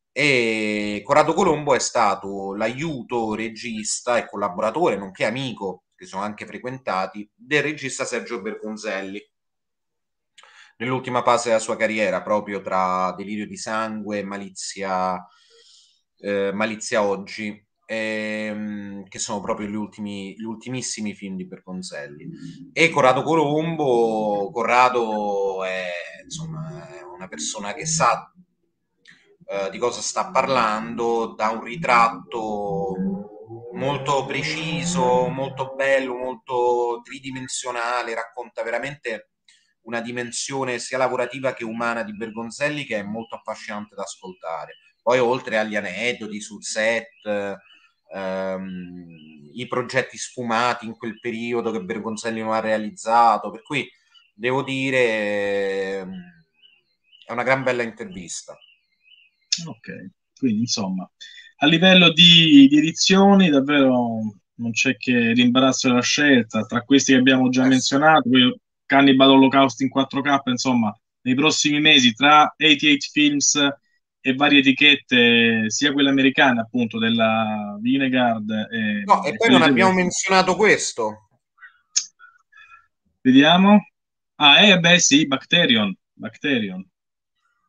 E Corrado Colombo è stato l'aiuto regista e collaboratore, nonché amico, che sono anche frequentati, del regista Sergio Bergonzelli nell'ultima fase della sua carriera, proprio tra delirio di sangue e malizia, eh, malizia oggi, ehm, che sono proprio gli, ultimi, gli ultimissimi film di Perconselli. E Corrado Colombo, Corrado è, insomma, è una persona che sa eh, di cosa sta parlando, da un ritratto molto preciso, molto bello, molto tridimensionale, racconta veramente una dimensione sia lavorativa che umana di Bergonzelli che è molto affascinante da ascoltare. Poi oltre agli aneddoti sul set, ehm, i progetti sfumati in quel periodo che Bergonzelli non ha realizzato, per cui devo dire ehm, è una gran bella intervista. Ok, quindi insomma, a livello di, di edizioni davvero non c'è che l'imbarazzo della scelta, tra questi che abbiamo già eh, menzionato, Cannibal Holocaust in 4K, insomma, nei prossimi mesi tra 88 Films e varie etichette, sia quella americana appunto della Vinegard. E, no, e, e poi non abbiamo del... menzionato questo. Vediamo. Ah, eh beh sì, Bacterion. Bacterion.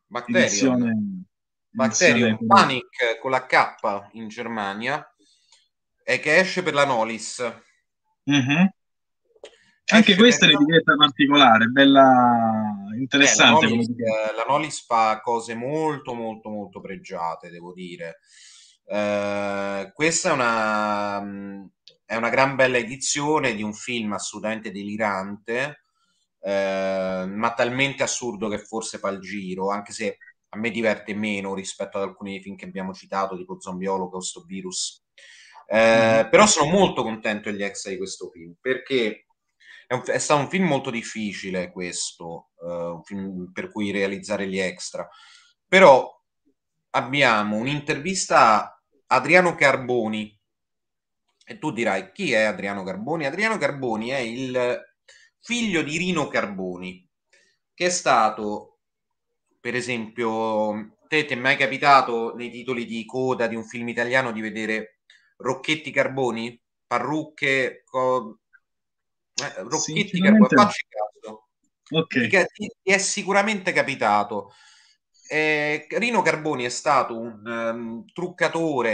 Bacterion. Edizione... Bacterion Edizione... Panic con la K in Germania e che esce per la Nolis. Mm-hmm. Anche questa è un'etichetta eh, particolare, bella, interessante. Eh, la, Nolis, eh, la, Nolis, fa cose molto, molto, molto pregiate, devo dire. Eh, questa è una, mm, è una gran bella edizione di un film assolutamente delirante, eh, ma talmente assurdo che forse fa il giro, anche se a me diverte meno rispetto ad alcuni film che abbiamo citato, tipo Zombiolo, questo virus. Eh, mhm. però sono molto contento degli ex di questo film perché è, un, è, stato un film molto difficile questo, eh, un film per cui realizzare gli extra, però abbiamo un'intervista a Adriano Carboni e tu dirai chi è Adriano Carboni? Adriano Carboni è il figlio di Rino Carboni, che è stato, per esempio, te ti è mai capitato nei titoli di coda di un film italiano di vedere Rocchetti Carboni, parrucche, co- eh, Rocchetti Sinceramente... facci caso. Okay. Ti, ti è sicuramente capitato. Eh, Rino Carboni è stato un um, truccatore,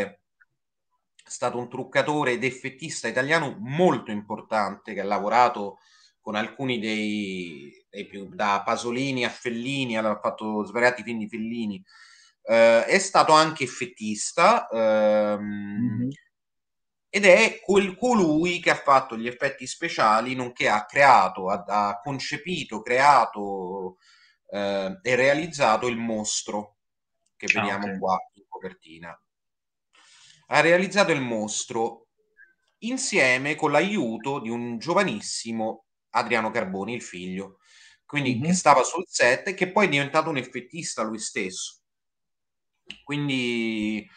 è stato un truccatore ed effettista italiano molto importante che ha lavorato con alcuni dei, dei più, da Pasolini a Fellini, ha fatto svariati film di Fellini. Eh, è stato anche effettista. Ehm, mm-hmm ed è quel colui che ha fatto gli effetti speciali, nonché ha creato, ha, ha concepito, creato eh, e realizzato il mostro che ah, vediamo ah, okay. qua in copertina. Ha realizzato il mostro insieme con l'aiuto di un giovanissimo Adriano Carboni, il figlio, quindi mm-hmm. che mhm. stava sul set e che poi è diventato un effettista lui stesso. Quindi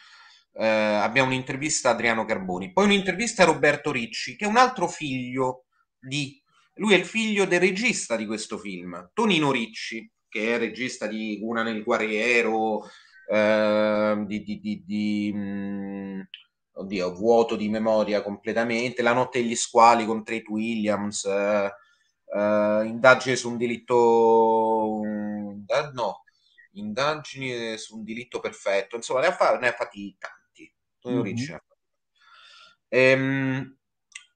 eh, abbiamo un'intervista a Adriano Carboni, poi un'intervista a Roberto Ricci, che è un altro figlio di... Lui è il figlio del regista di questo film, Tonino Ricci, che è regista di Una nel guerriero, eh, di... di, di, di mh, mm, oddio, vuoto di memoria completamente, La notte degli squali con Trey Williams, eh, eh, indagine su un delitto... Um, no, Indagine su un delitto perfetto, insomma ne ha, fa- ne ha fatti tanti in Mm-hmm. Ecco. Ehm,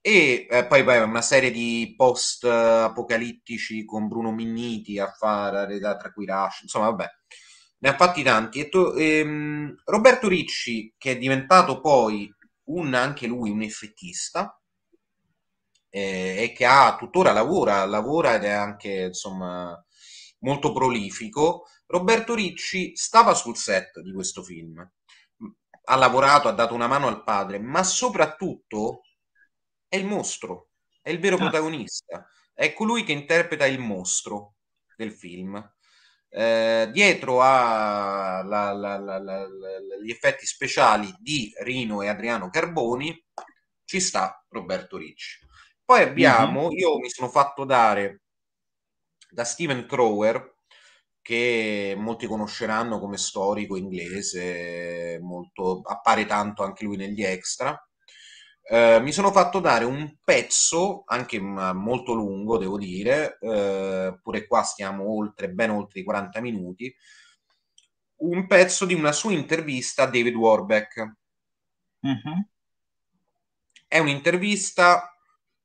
e, e eh, poi, poi una serie di post eh, apocalittici con Bruno Minniti a fare, tra cui Rush, insomma vabbè, ne ha fatti tanti. E to- ehm, Roberto Ricci, che è diventato poi un, anche lui un effettista, eh, e che ha tuttora lavora, lavora ed è anche insomma molto prolifico. Roberto Ricci stava sul set di questo film ha lavorato, ha dato una mano al padre, ma soprattutto è il mostro, è il vero ah. protagonista, è colui che interpreta il mostro del film. Eh, dietro agli effetti speciali di Rino e Adriano Carboni ci sta Roberto Ricci. Poi abbiamo, mm-hmm. io mi sono fatto dare da Steven Crower che molti conosceranno come storico inglese, molto, appare tanto anche lui negli extra. Eh, mi sono fatto dare un pezzo, anche molto lungo devo dire, eh, pure qua stiamo oltre, ben oltre i 40 minuti, un pezzo di una sua intervista a David Warbeck. Mm-hmm. È un'intervista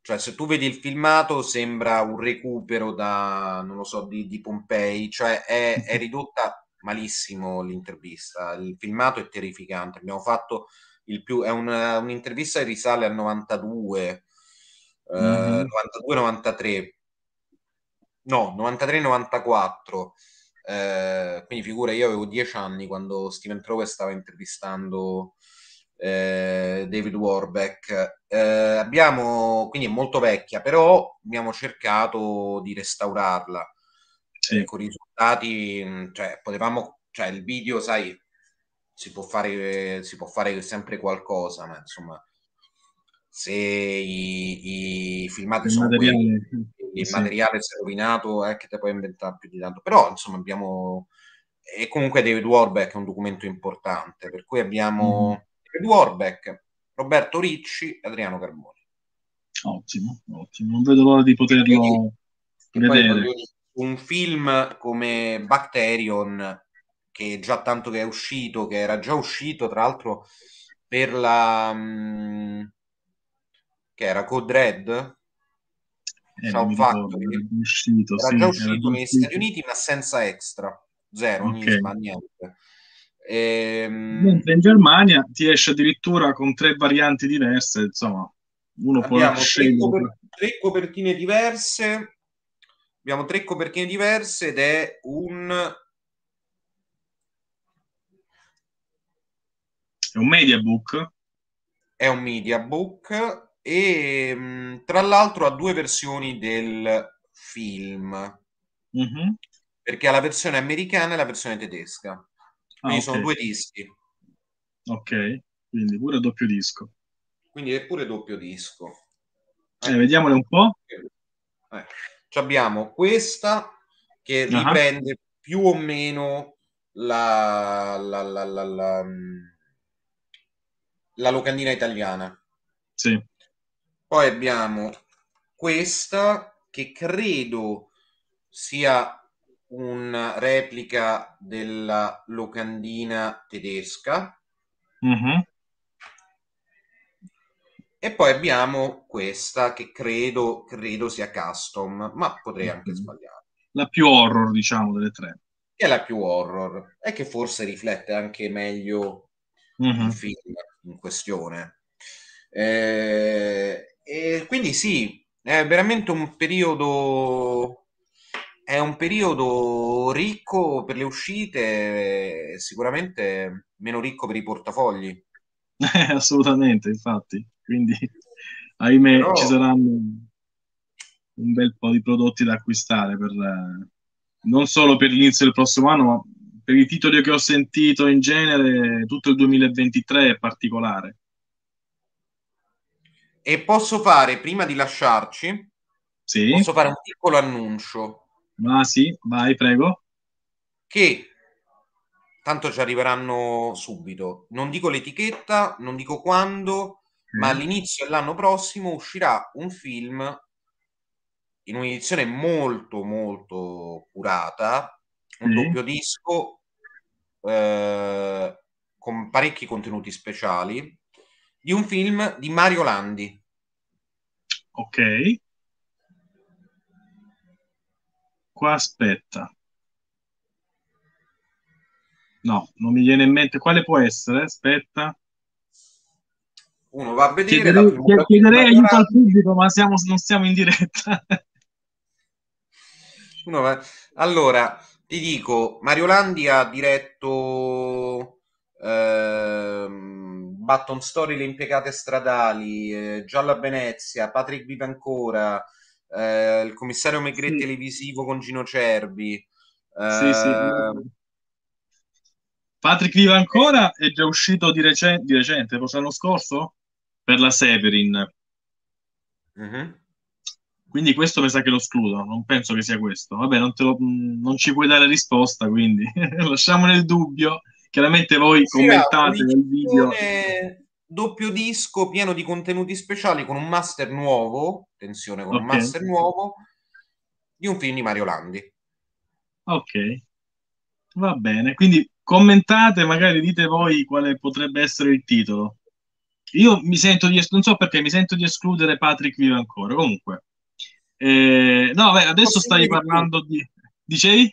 cioè, se tu vedi il filmato, sembra un recupero da, non lo so, di, di Pompei, cioè è, è ridotta malissimo l'intervista. Il filmato è terrificante. Abbiamo fatto il più, è una, un'intervista che risale al 92, eh, mm-hmm. eh, 92-93, no, 93-94. Eh, quindi figura, io avevo 10 anni quando Steven Trover stava intervistando eh, David Warbeck. Eh, abbiamo, quindi è molto vecchia, però abbiamo cercato di restaurarla sì. con ecco, risultati, mm, cioè potevamo, cioè il video, sai, si può fare, si può fare sempre qualcosa, ma insomma, se i, i filmati il sono materiale, quelli, il sì. materiale si è rovinato, è eh, che te puoi inventare più di tanto, però insomma abbiamo... E comunque David Warbeck è un documento importante, per cui abbiamo mm Alfred Warbeck, Roberto Ricci e Adriano Carboni. Ottimo, ottimo. Non vedo l'ora di poterlo e vedere. Un film come Bacterion, che già tanto che è uscito, che era già uscito tra l'altro per la... Mh, mm, che era Code Red? Eh, Ciao fatto, era uscito, era sì, già uscito negli Stati Uniti ma senza extra, zero, okay. niente. Ehm... Mentre in Germania ti esce addirittura con tre varianti diverse, insomma, uno può scegliere. Tre, tre copertine diverse, abbiamo tre copertine diverse ed è un... È un media book? È un media book e mm, tra l'altro ha due versioni del film. Mm-hmm. Perché ha la versione americana e la versione tedesca. Quindi ah, okay. sono due dischi. Ok, quindi pure doppio disco. Quindi è pure doppio disco. Eh, vediamole un po'. Eh. Abbiamo questa che uh-huh. riprende più o meno la, la, la, la, la locandina italiana. Sì. Poi abbiamo questa che credo sia una replica della locandina tedesca. Mm-hmm. E poi abbiamo questa che credo, credo sia custom, ma potrei mm-hmm. anche sbagliare. La più horror, diciamo, delle tre. Che è la più horror e che forse riflette anche meglio mm-hmm. il film in questione. Eh, e quindi sì, è veramente un periodo è un periodo ricco per le uscite, eh, sicuramente meno ricco per i portafogli. assolutamente, infatti. Quindi, ahimè, Però... ci saranno un bel po' di prodotti da acquistare per, eh, non solo per l'inizio del prossimo anno, ma per i titoli che ho sentito in genere, tutto il 2023 è particolare. E posso fare, prima di lasciarci, sì? posso fare un piccolo annuncio. Ah sì, vai, prego. Che tanto ci arriveranno subito. Non dico l'etichetta, non dico quando, mm. ma all'inizio dell'anno prossimo uscirà un film in un'edizione molto molto curata, un mm. doppio disco eh, con parecchi contenuti speciali di un film di Mario Landi. Ok. qua aspetta. No, non mi viene in mente quale può essere, aspetta. Uno va a vedere. Chiederei, chiederei aiuto al pubblico, ma siamo, non siamo in diretta. Va... Allora, ti dico, Mario Landi ha diretto eh, Button Story, le impiegate stradali, eh, Gialla Venezia, Patrick Vive ancora, eh, il commissario Megretti sì. televisivo con Gino Cerbi. Eh... Sì, sì. Ehm, Patrick Viva ancora è già uscito di, recen- di recente, forse l'anno scorso? Per la Severin. Mm-hmm. Quindi questo mi sa che lo escludo, non penso che sia questo. Vabbè, non, lo, mm, non ci puoi dare risposta, quindi lasciamo nel dubbio. Chiaramente voi sì, ah, commentate nel video doppio disco pieno di contenuti speciali con un master nuovo, attenzione, con okay. un master nuovo di un film di Mario Landi. Ok, va bene, quindi commentate, magari dite voi quale potrebbe essere il titolo. Io mi sento di, es- non so perché, mi sento di escludere Patrick Vive ancora, comunque. Eh, no, beh, adesso Posso stai parlando di... di... Dicevi?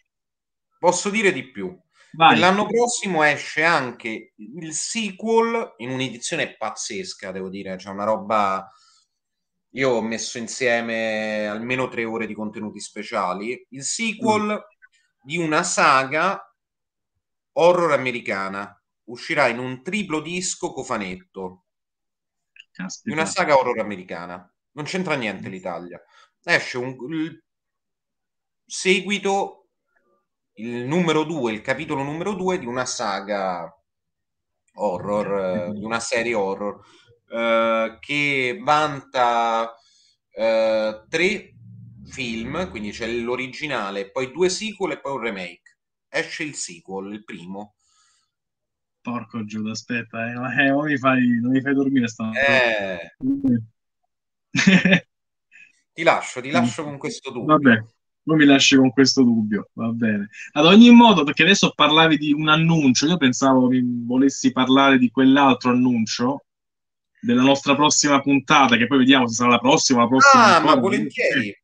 Posso dire di più. Vai. L'anno prossimo esce anche il sequel in un'edizione pazzesca, devo dire, c'è cioè una roba... Io ho messo insieme almeno tre ore di contenuti speciali. Il sequel mm. di una saga horror americana uscirà in un triplo disco cofanetto. Di una saga horror americana. Non c'entra niente mm. l'Italia. Esce un, il seguito il numero due, il capitolo numero due di una saga horror, eh, di una serie horror eh, che vanta eh, tre film, quindi c'è l'originale, poi due sequel e poi un remake. Esce il sequel, il primo. Porco Giuda, aspetta, eh, eh, non, mi fai, non mi fai dormire stanotte. Eh. ti lascio, ti lascio con questo dubbio. Vabbè non mi lasci con questo dubbio, va bene. Ad ogni modo, perché adesso parlavi di un annuncio, io pensavo che volessi parlare di quell'altro annuncio della nostra prossima puntata, che poi vediamo se sarà la prossima, o la prossima. Ah, ma volentieri.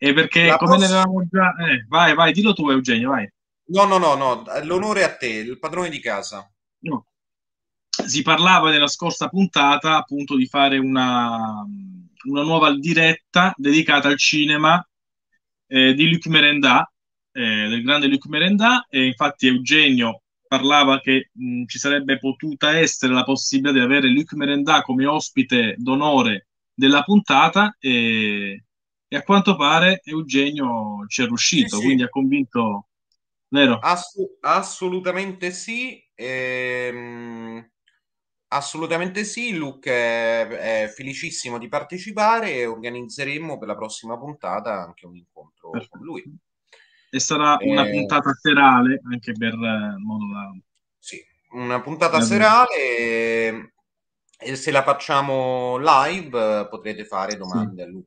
E perché la come prossima... ne avevamo già... Eh, vai, vai, dillo tu Eugenio, vai. No, no, no, no, l'onore a te, il padrone di casa. No. Si parlava nella scorsa puntata appunto di fare una, una nuova diretta dedicata al cinema eh, di Luc Merenda, eh, del grande Luc Merenda, e infatti Eugenio parlava che mh, ci sarebbe potuta essere la possibilità di avere Luc Merenda come ospite d'onore della puntata e, e a quanto pare Eugenio ci è riuscito, sì, eh sì. quindi ha convinto, vero? Ass- assolutamente sì. Ehm Assolutamente sì, Luke è, felicissimo di partecipare e organizzeremo per la prossima puntata anche un incontro con lui. E sarà eh, una puntata serale anche per non eh, Sì, una puntata serale e, se la facciamo live potrete fare domande a lui.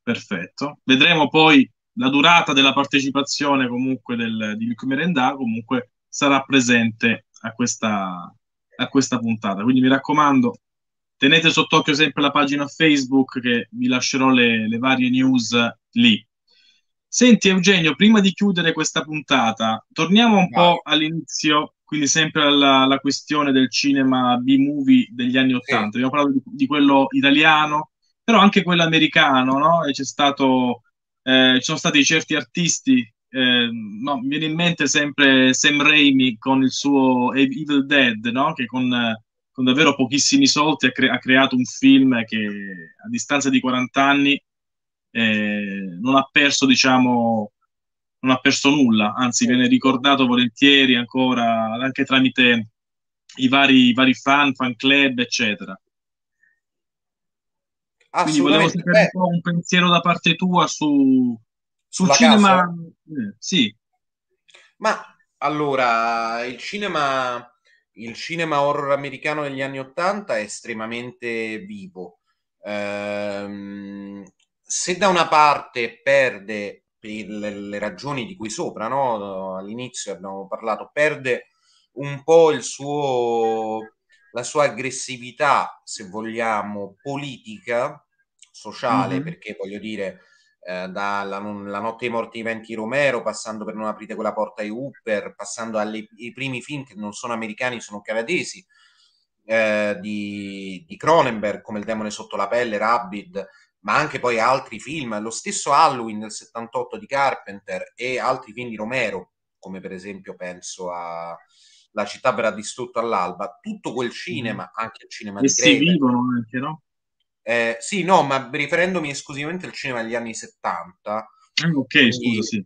Perfetto. Vedremo poi la durata della partecipazione comunque del, di Luke Merendà, comunque sarà presente a questa a questa puntata. Quindi mi raccomando, tenete sott'occhio sempre la pagina Facebook che vi lascerò le, le varie news lì. Senti Eugenio, prima di chiudere questa puntata, torniamo un Vai. po' all'inizio, quindi sempre alla, alla questione del cinema B-movie degli anni Ottanta. Sì. Abbiamo parlato di, di, quello italiano, però anche quello americano, no? E c'è stato, eh, ci sono stati certi artisti eh, no, mi viene in mente sempre Sam Raimi con il suo Evil Dead, no? che con, con, davvero pochissimi soldi ha, cre- ha, creato un film che a distanza di 40 anni eh, non ha perso, diciamo, non ha perso nulla, anzi viene ricordato volentieri ancora anche tramite i vari, i vari fan, fan club, eccetera. Quindi volevo sapere un, un pensiero da parte tua su, sul Sulla cinema... Eh, sì. Ma allora, il cinema, il cinema horror americano degli anni Ottanta è estremamente vivo. Ehm, se da una parte perde, per le, ragioni di cui sopra, no? all'inizio abbiamo parlato, perde un po' il suo, la sua aggressività, se vogliamo, politica, sociale, mm-hmm. perché voglio dire eh, dalla non, la notte morti ai morti Romero, passando per Non aprite quella porta ai Hooper, passando ai primi film che non sono americani, sono canadesi, eh, di, Cronenberg, come Il demone sotto la pelle, Rabbid, ma anche poi altri film, lo stesso Halloween del 78 di Carpenter e altri film di Romero, come per esempio penso a La città verrà distrutta all'alba, tutto quel mm-hmm. cinema, anche il cinema e di Graven, vivono anche, no? Eh, sì, no, ma riferendomi esclusivamente al cinema degli anni 70. Ah, ok, scusa, sì.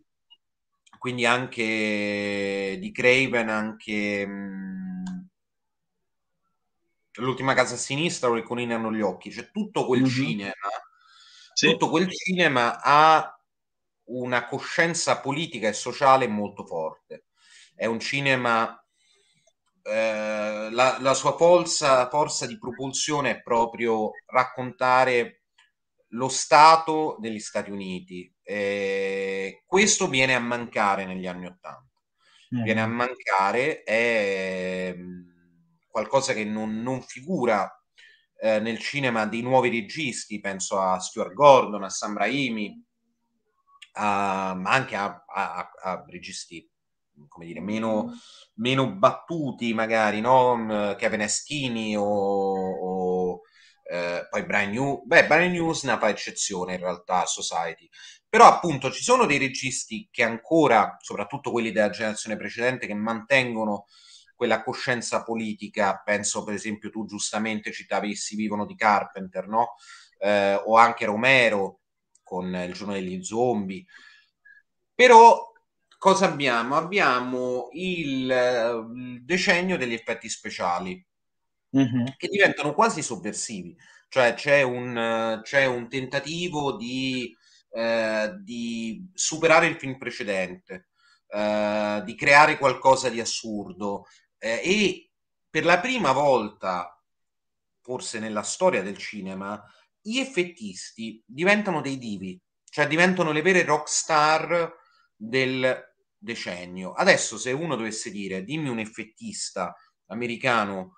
Quindi anche di Craven, anche l'ultima casa a sinistra, o i conini hanno gli occhi, cioè tutto quel mm-hmm. cinema, tutto quel cinema ha una coscienza politica e sociale molto forte. È un cinema eh, la, la, sua polsa, forza di propulsione è proprio raccontare lo Stato degli Stati Uniti. Eh, questo viene a mancare negli anni Ottanta. Mm. Viene a mancare, è mm, qualcosa che non, non figura eh, nel cinema dei nuovi registi, penso a Stuart Gordon, a Sam Raimi, ma anche a, a, a, a registi come dire, meno mm meno battuti magari, no? Mm, Kevin Eschini o, o eh, poi Brian New. Beh, Brian News ne fa eccezione in realtà a Society. Però appunto ci sono dei registi che ancora, soprattutto quelli della generazione precedente, che mantengono quella coscienza politica, penso per esempio tu giustamente citavi Si vivono di Carpenter, no? Eh, o anche Romero con Il giorno degli zombie. Però cosa abbiamo? Abbiamo il, decennio degli effetti speciali mm-hmm. che diventano quasi sovversivi, cioè c'è un, c'è un tentativo di, eh, di, superare il film precedente, eh, di creare qualcosa di assurdo eh, e per la prima volta, forse nella storia del cinema, gli effettisti diventano dei divi, cioè diventano le vere rock star del decennio. Adesso, se uno dovesse dire dimmi un effettista americano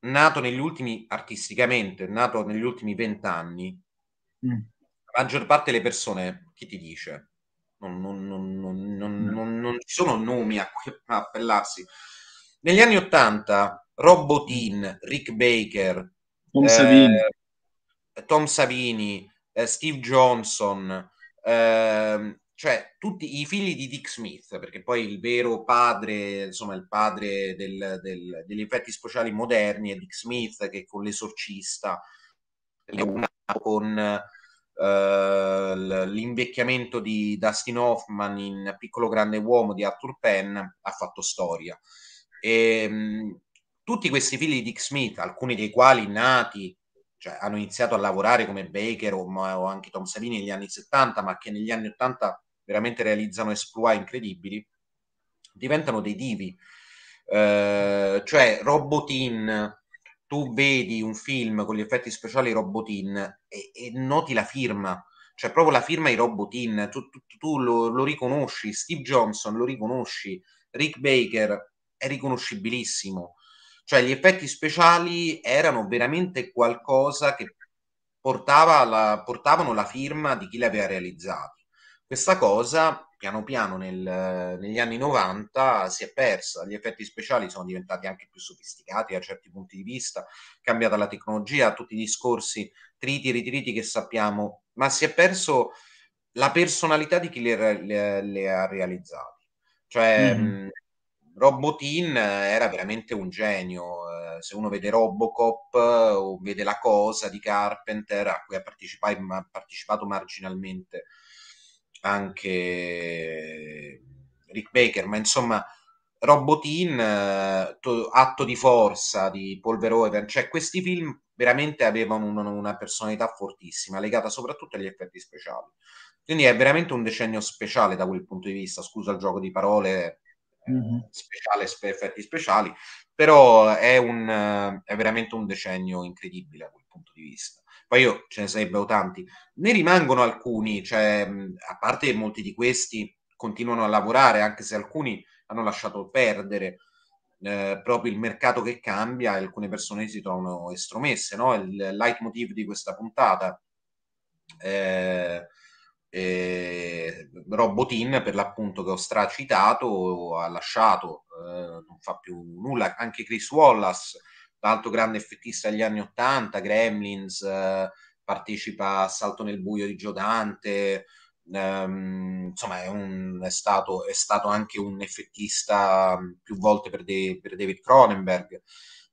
nato negli ultimi, artisticamente, nato negli ultimi vent'anni, mm. la maggior parte delle persone, chi ti dice? Non, non, non, non ci sono nomi a cui appellarsi. Negli anni Ottanta, Rob Botin, Rick Baker, Tom eh, Savini, Tom Savini eh, Steve Johnson, eh, cioè tutti i figli di Dick Smith, perché poi il vero padre, insomma il padre del, del, degli effetti speciali moderni è Dick Smith che con l'esorcista con uh, l'invecchiamento di Dustin Hoffman in Piccolo Grande Uomo di Arthur Penn ha fatto storia. E, um, tutti questi figli di Dick Smith, alcuni dei quali nati, cioè hanno iniziato a lavorare come Baker o, o anche Tom Savini negli anni 70, ma che negli anni 80 veramente realizzano esploit incredibili, diventano dei divi. Eh, cioè Robotin, tu vedi un film con gli effetti speciali Robotin e, e noti la firma, cioè proprio la firma di Robotin, tu, tu, tu lo, lo, riconosci, Steve Johnson lo riconosci, Rick Baker è riconoscibilissimo, cioè gli effetti speciali erano veramente qualcosa che portava la, portavano la firma di chi li aveva realizzati. Questa cosa piano piano nel, negli anni 90 si è persa, gli effetti speciali sono diventati anche più sofisticati a certi punti di vista, cambiata la tecnologia, tutti i discorsi triti e ritriti che sappiamo, ma si è perso la personalità di chi le, le, le ha realizzati. Cioè, mm-hmm. Mm, Robotin era veramente un genio. Eh, se uno vede Robocop o vede La Cosa di Carpenter, a cui ha, partecipa- ha partecipato marginalmente anche Rick Baker, ma insomma Robotin, eh, Atto di forza di Polverover, cioè questi film veramente avevano una, una personalità fortissima, legata soprattutto agli effetti speciali. Quindi è veramente un decennio speciale da quel punto di vista, scusa il gioco di parole, eh, mm-hmm. speciale, spe, effetti speciali, però è, un, è veramente un decennio incredibile da quel punto di vista poi io ce ne sarebbero tanti. Ne rimangono alcuni, cioè, a parte molti di questi continuano a lavorare, anche se alcuni hanno lasciato perdere eh, proprio il mercato che cambia e alcune persone si trovano estromesse, no? Il leitmotiv di questa puntata. Eh, eh, Robotin per l'appunto che ho stracitato ha lasciato eh, non fa più nulla anche Chris Wallace tra l'altro grande effettista degli anni 80, Gremlins, eh, partecipa a Salto nel buio di Giodante, ehm, insomma è, un, è, stato, è, stato, anche un effettista mm, più volte per, de, per David Cronenberg.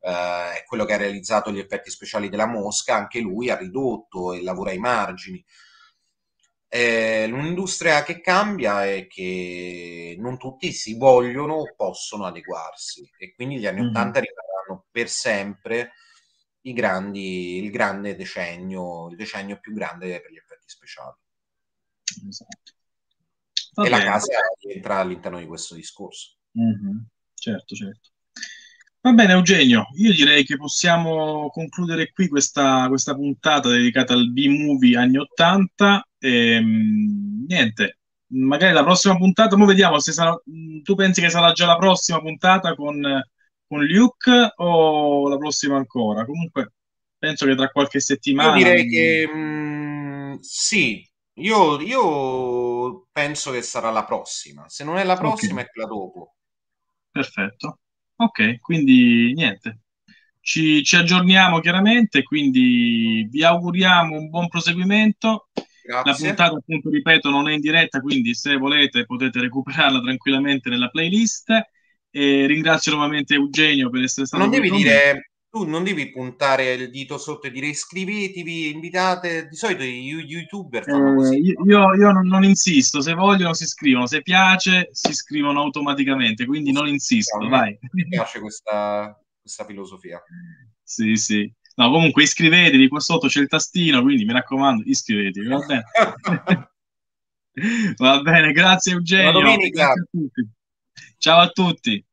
Eh, è quello che ha realizzato gli effetti speciali della mosca, anche lui ha ridotto e lavora ai margini. Eh, un'industria che cambia e che non tutti si vogliono o possono adeguarsi e quindi gli anni mm. 80 arriva per sempre grandi, il grande decennio, il decennio più grande per gli effetti speciali. Esatto. Va e bene. la casa entra all'interno di questo discorso. Mm-hmm. Certo, certo. Va bene Eugenio, io direi che possiamo concludere qui questa, questa puntata dedicata al B-Movie anni 80 e ehm, niente, magari la prossima puntata, ma vediamo se sarà, tu pensi che sarà già la prossima puntata con con Luke o la prossima ancora? Comunque penso che tra qualche settimana... Io direi che mh, mm, sì, io, io, penso che sarà la prossima, se non è la prossima okay. è quella dopo. Perfetto, ok, quindi niente. Ci, ci aggiorniamo chiaramente, quindi vi auguriamo un buon proseguimento. Grazie. La puntata, appunto, ripeto, non è in diretta, quindi se volete potete recuperarla tranquillamente nella playlist. E ringrazio nuovamente Eugenio per essere stato non devi dire tu non devi puntare il dito sotto e dire iscrivetevi, invitate, di solito i youtuber fanno così. Io, eh, io, io non, non, insisto, se vogliono si iscrivono, se piace si iscrivono automaticamente, quindi non insisto, no, vai. Mi piace questa, questa filosofia. Sì, sì. No, comunque iscrivetevi, qua sotto c'è il tastino, quindi mi raccomando, iscrivetevi, va bene. va bene, grazie Eugenio. Buona domenica. Grazie a tutti. Ciao a tutti.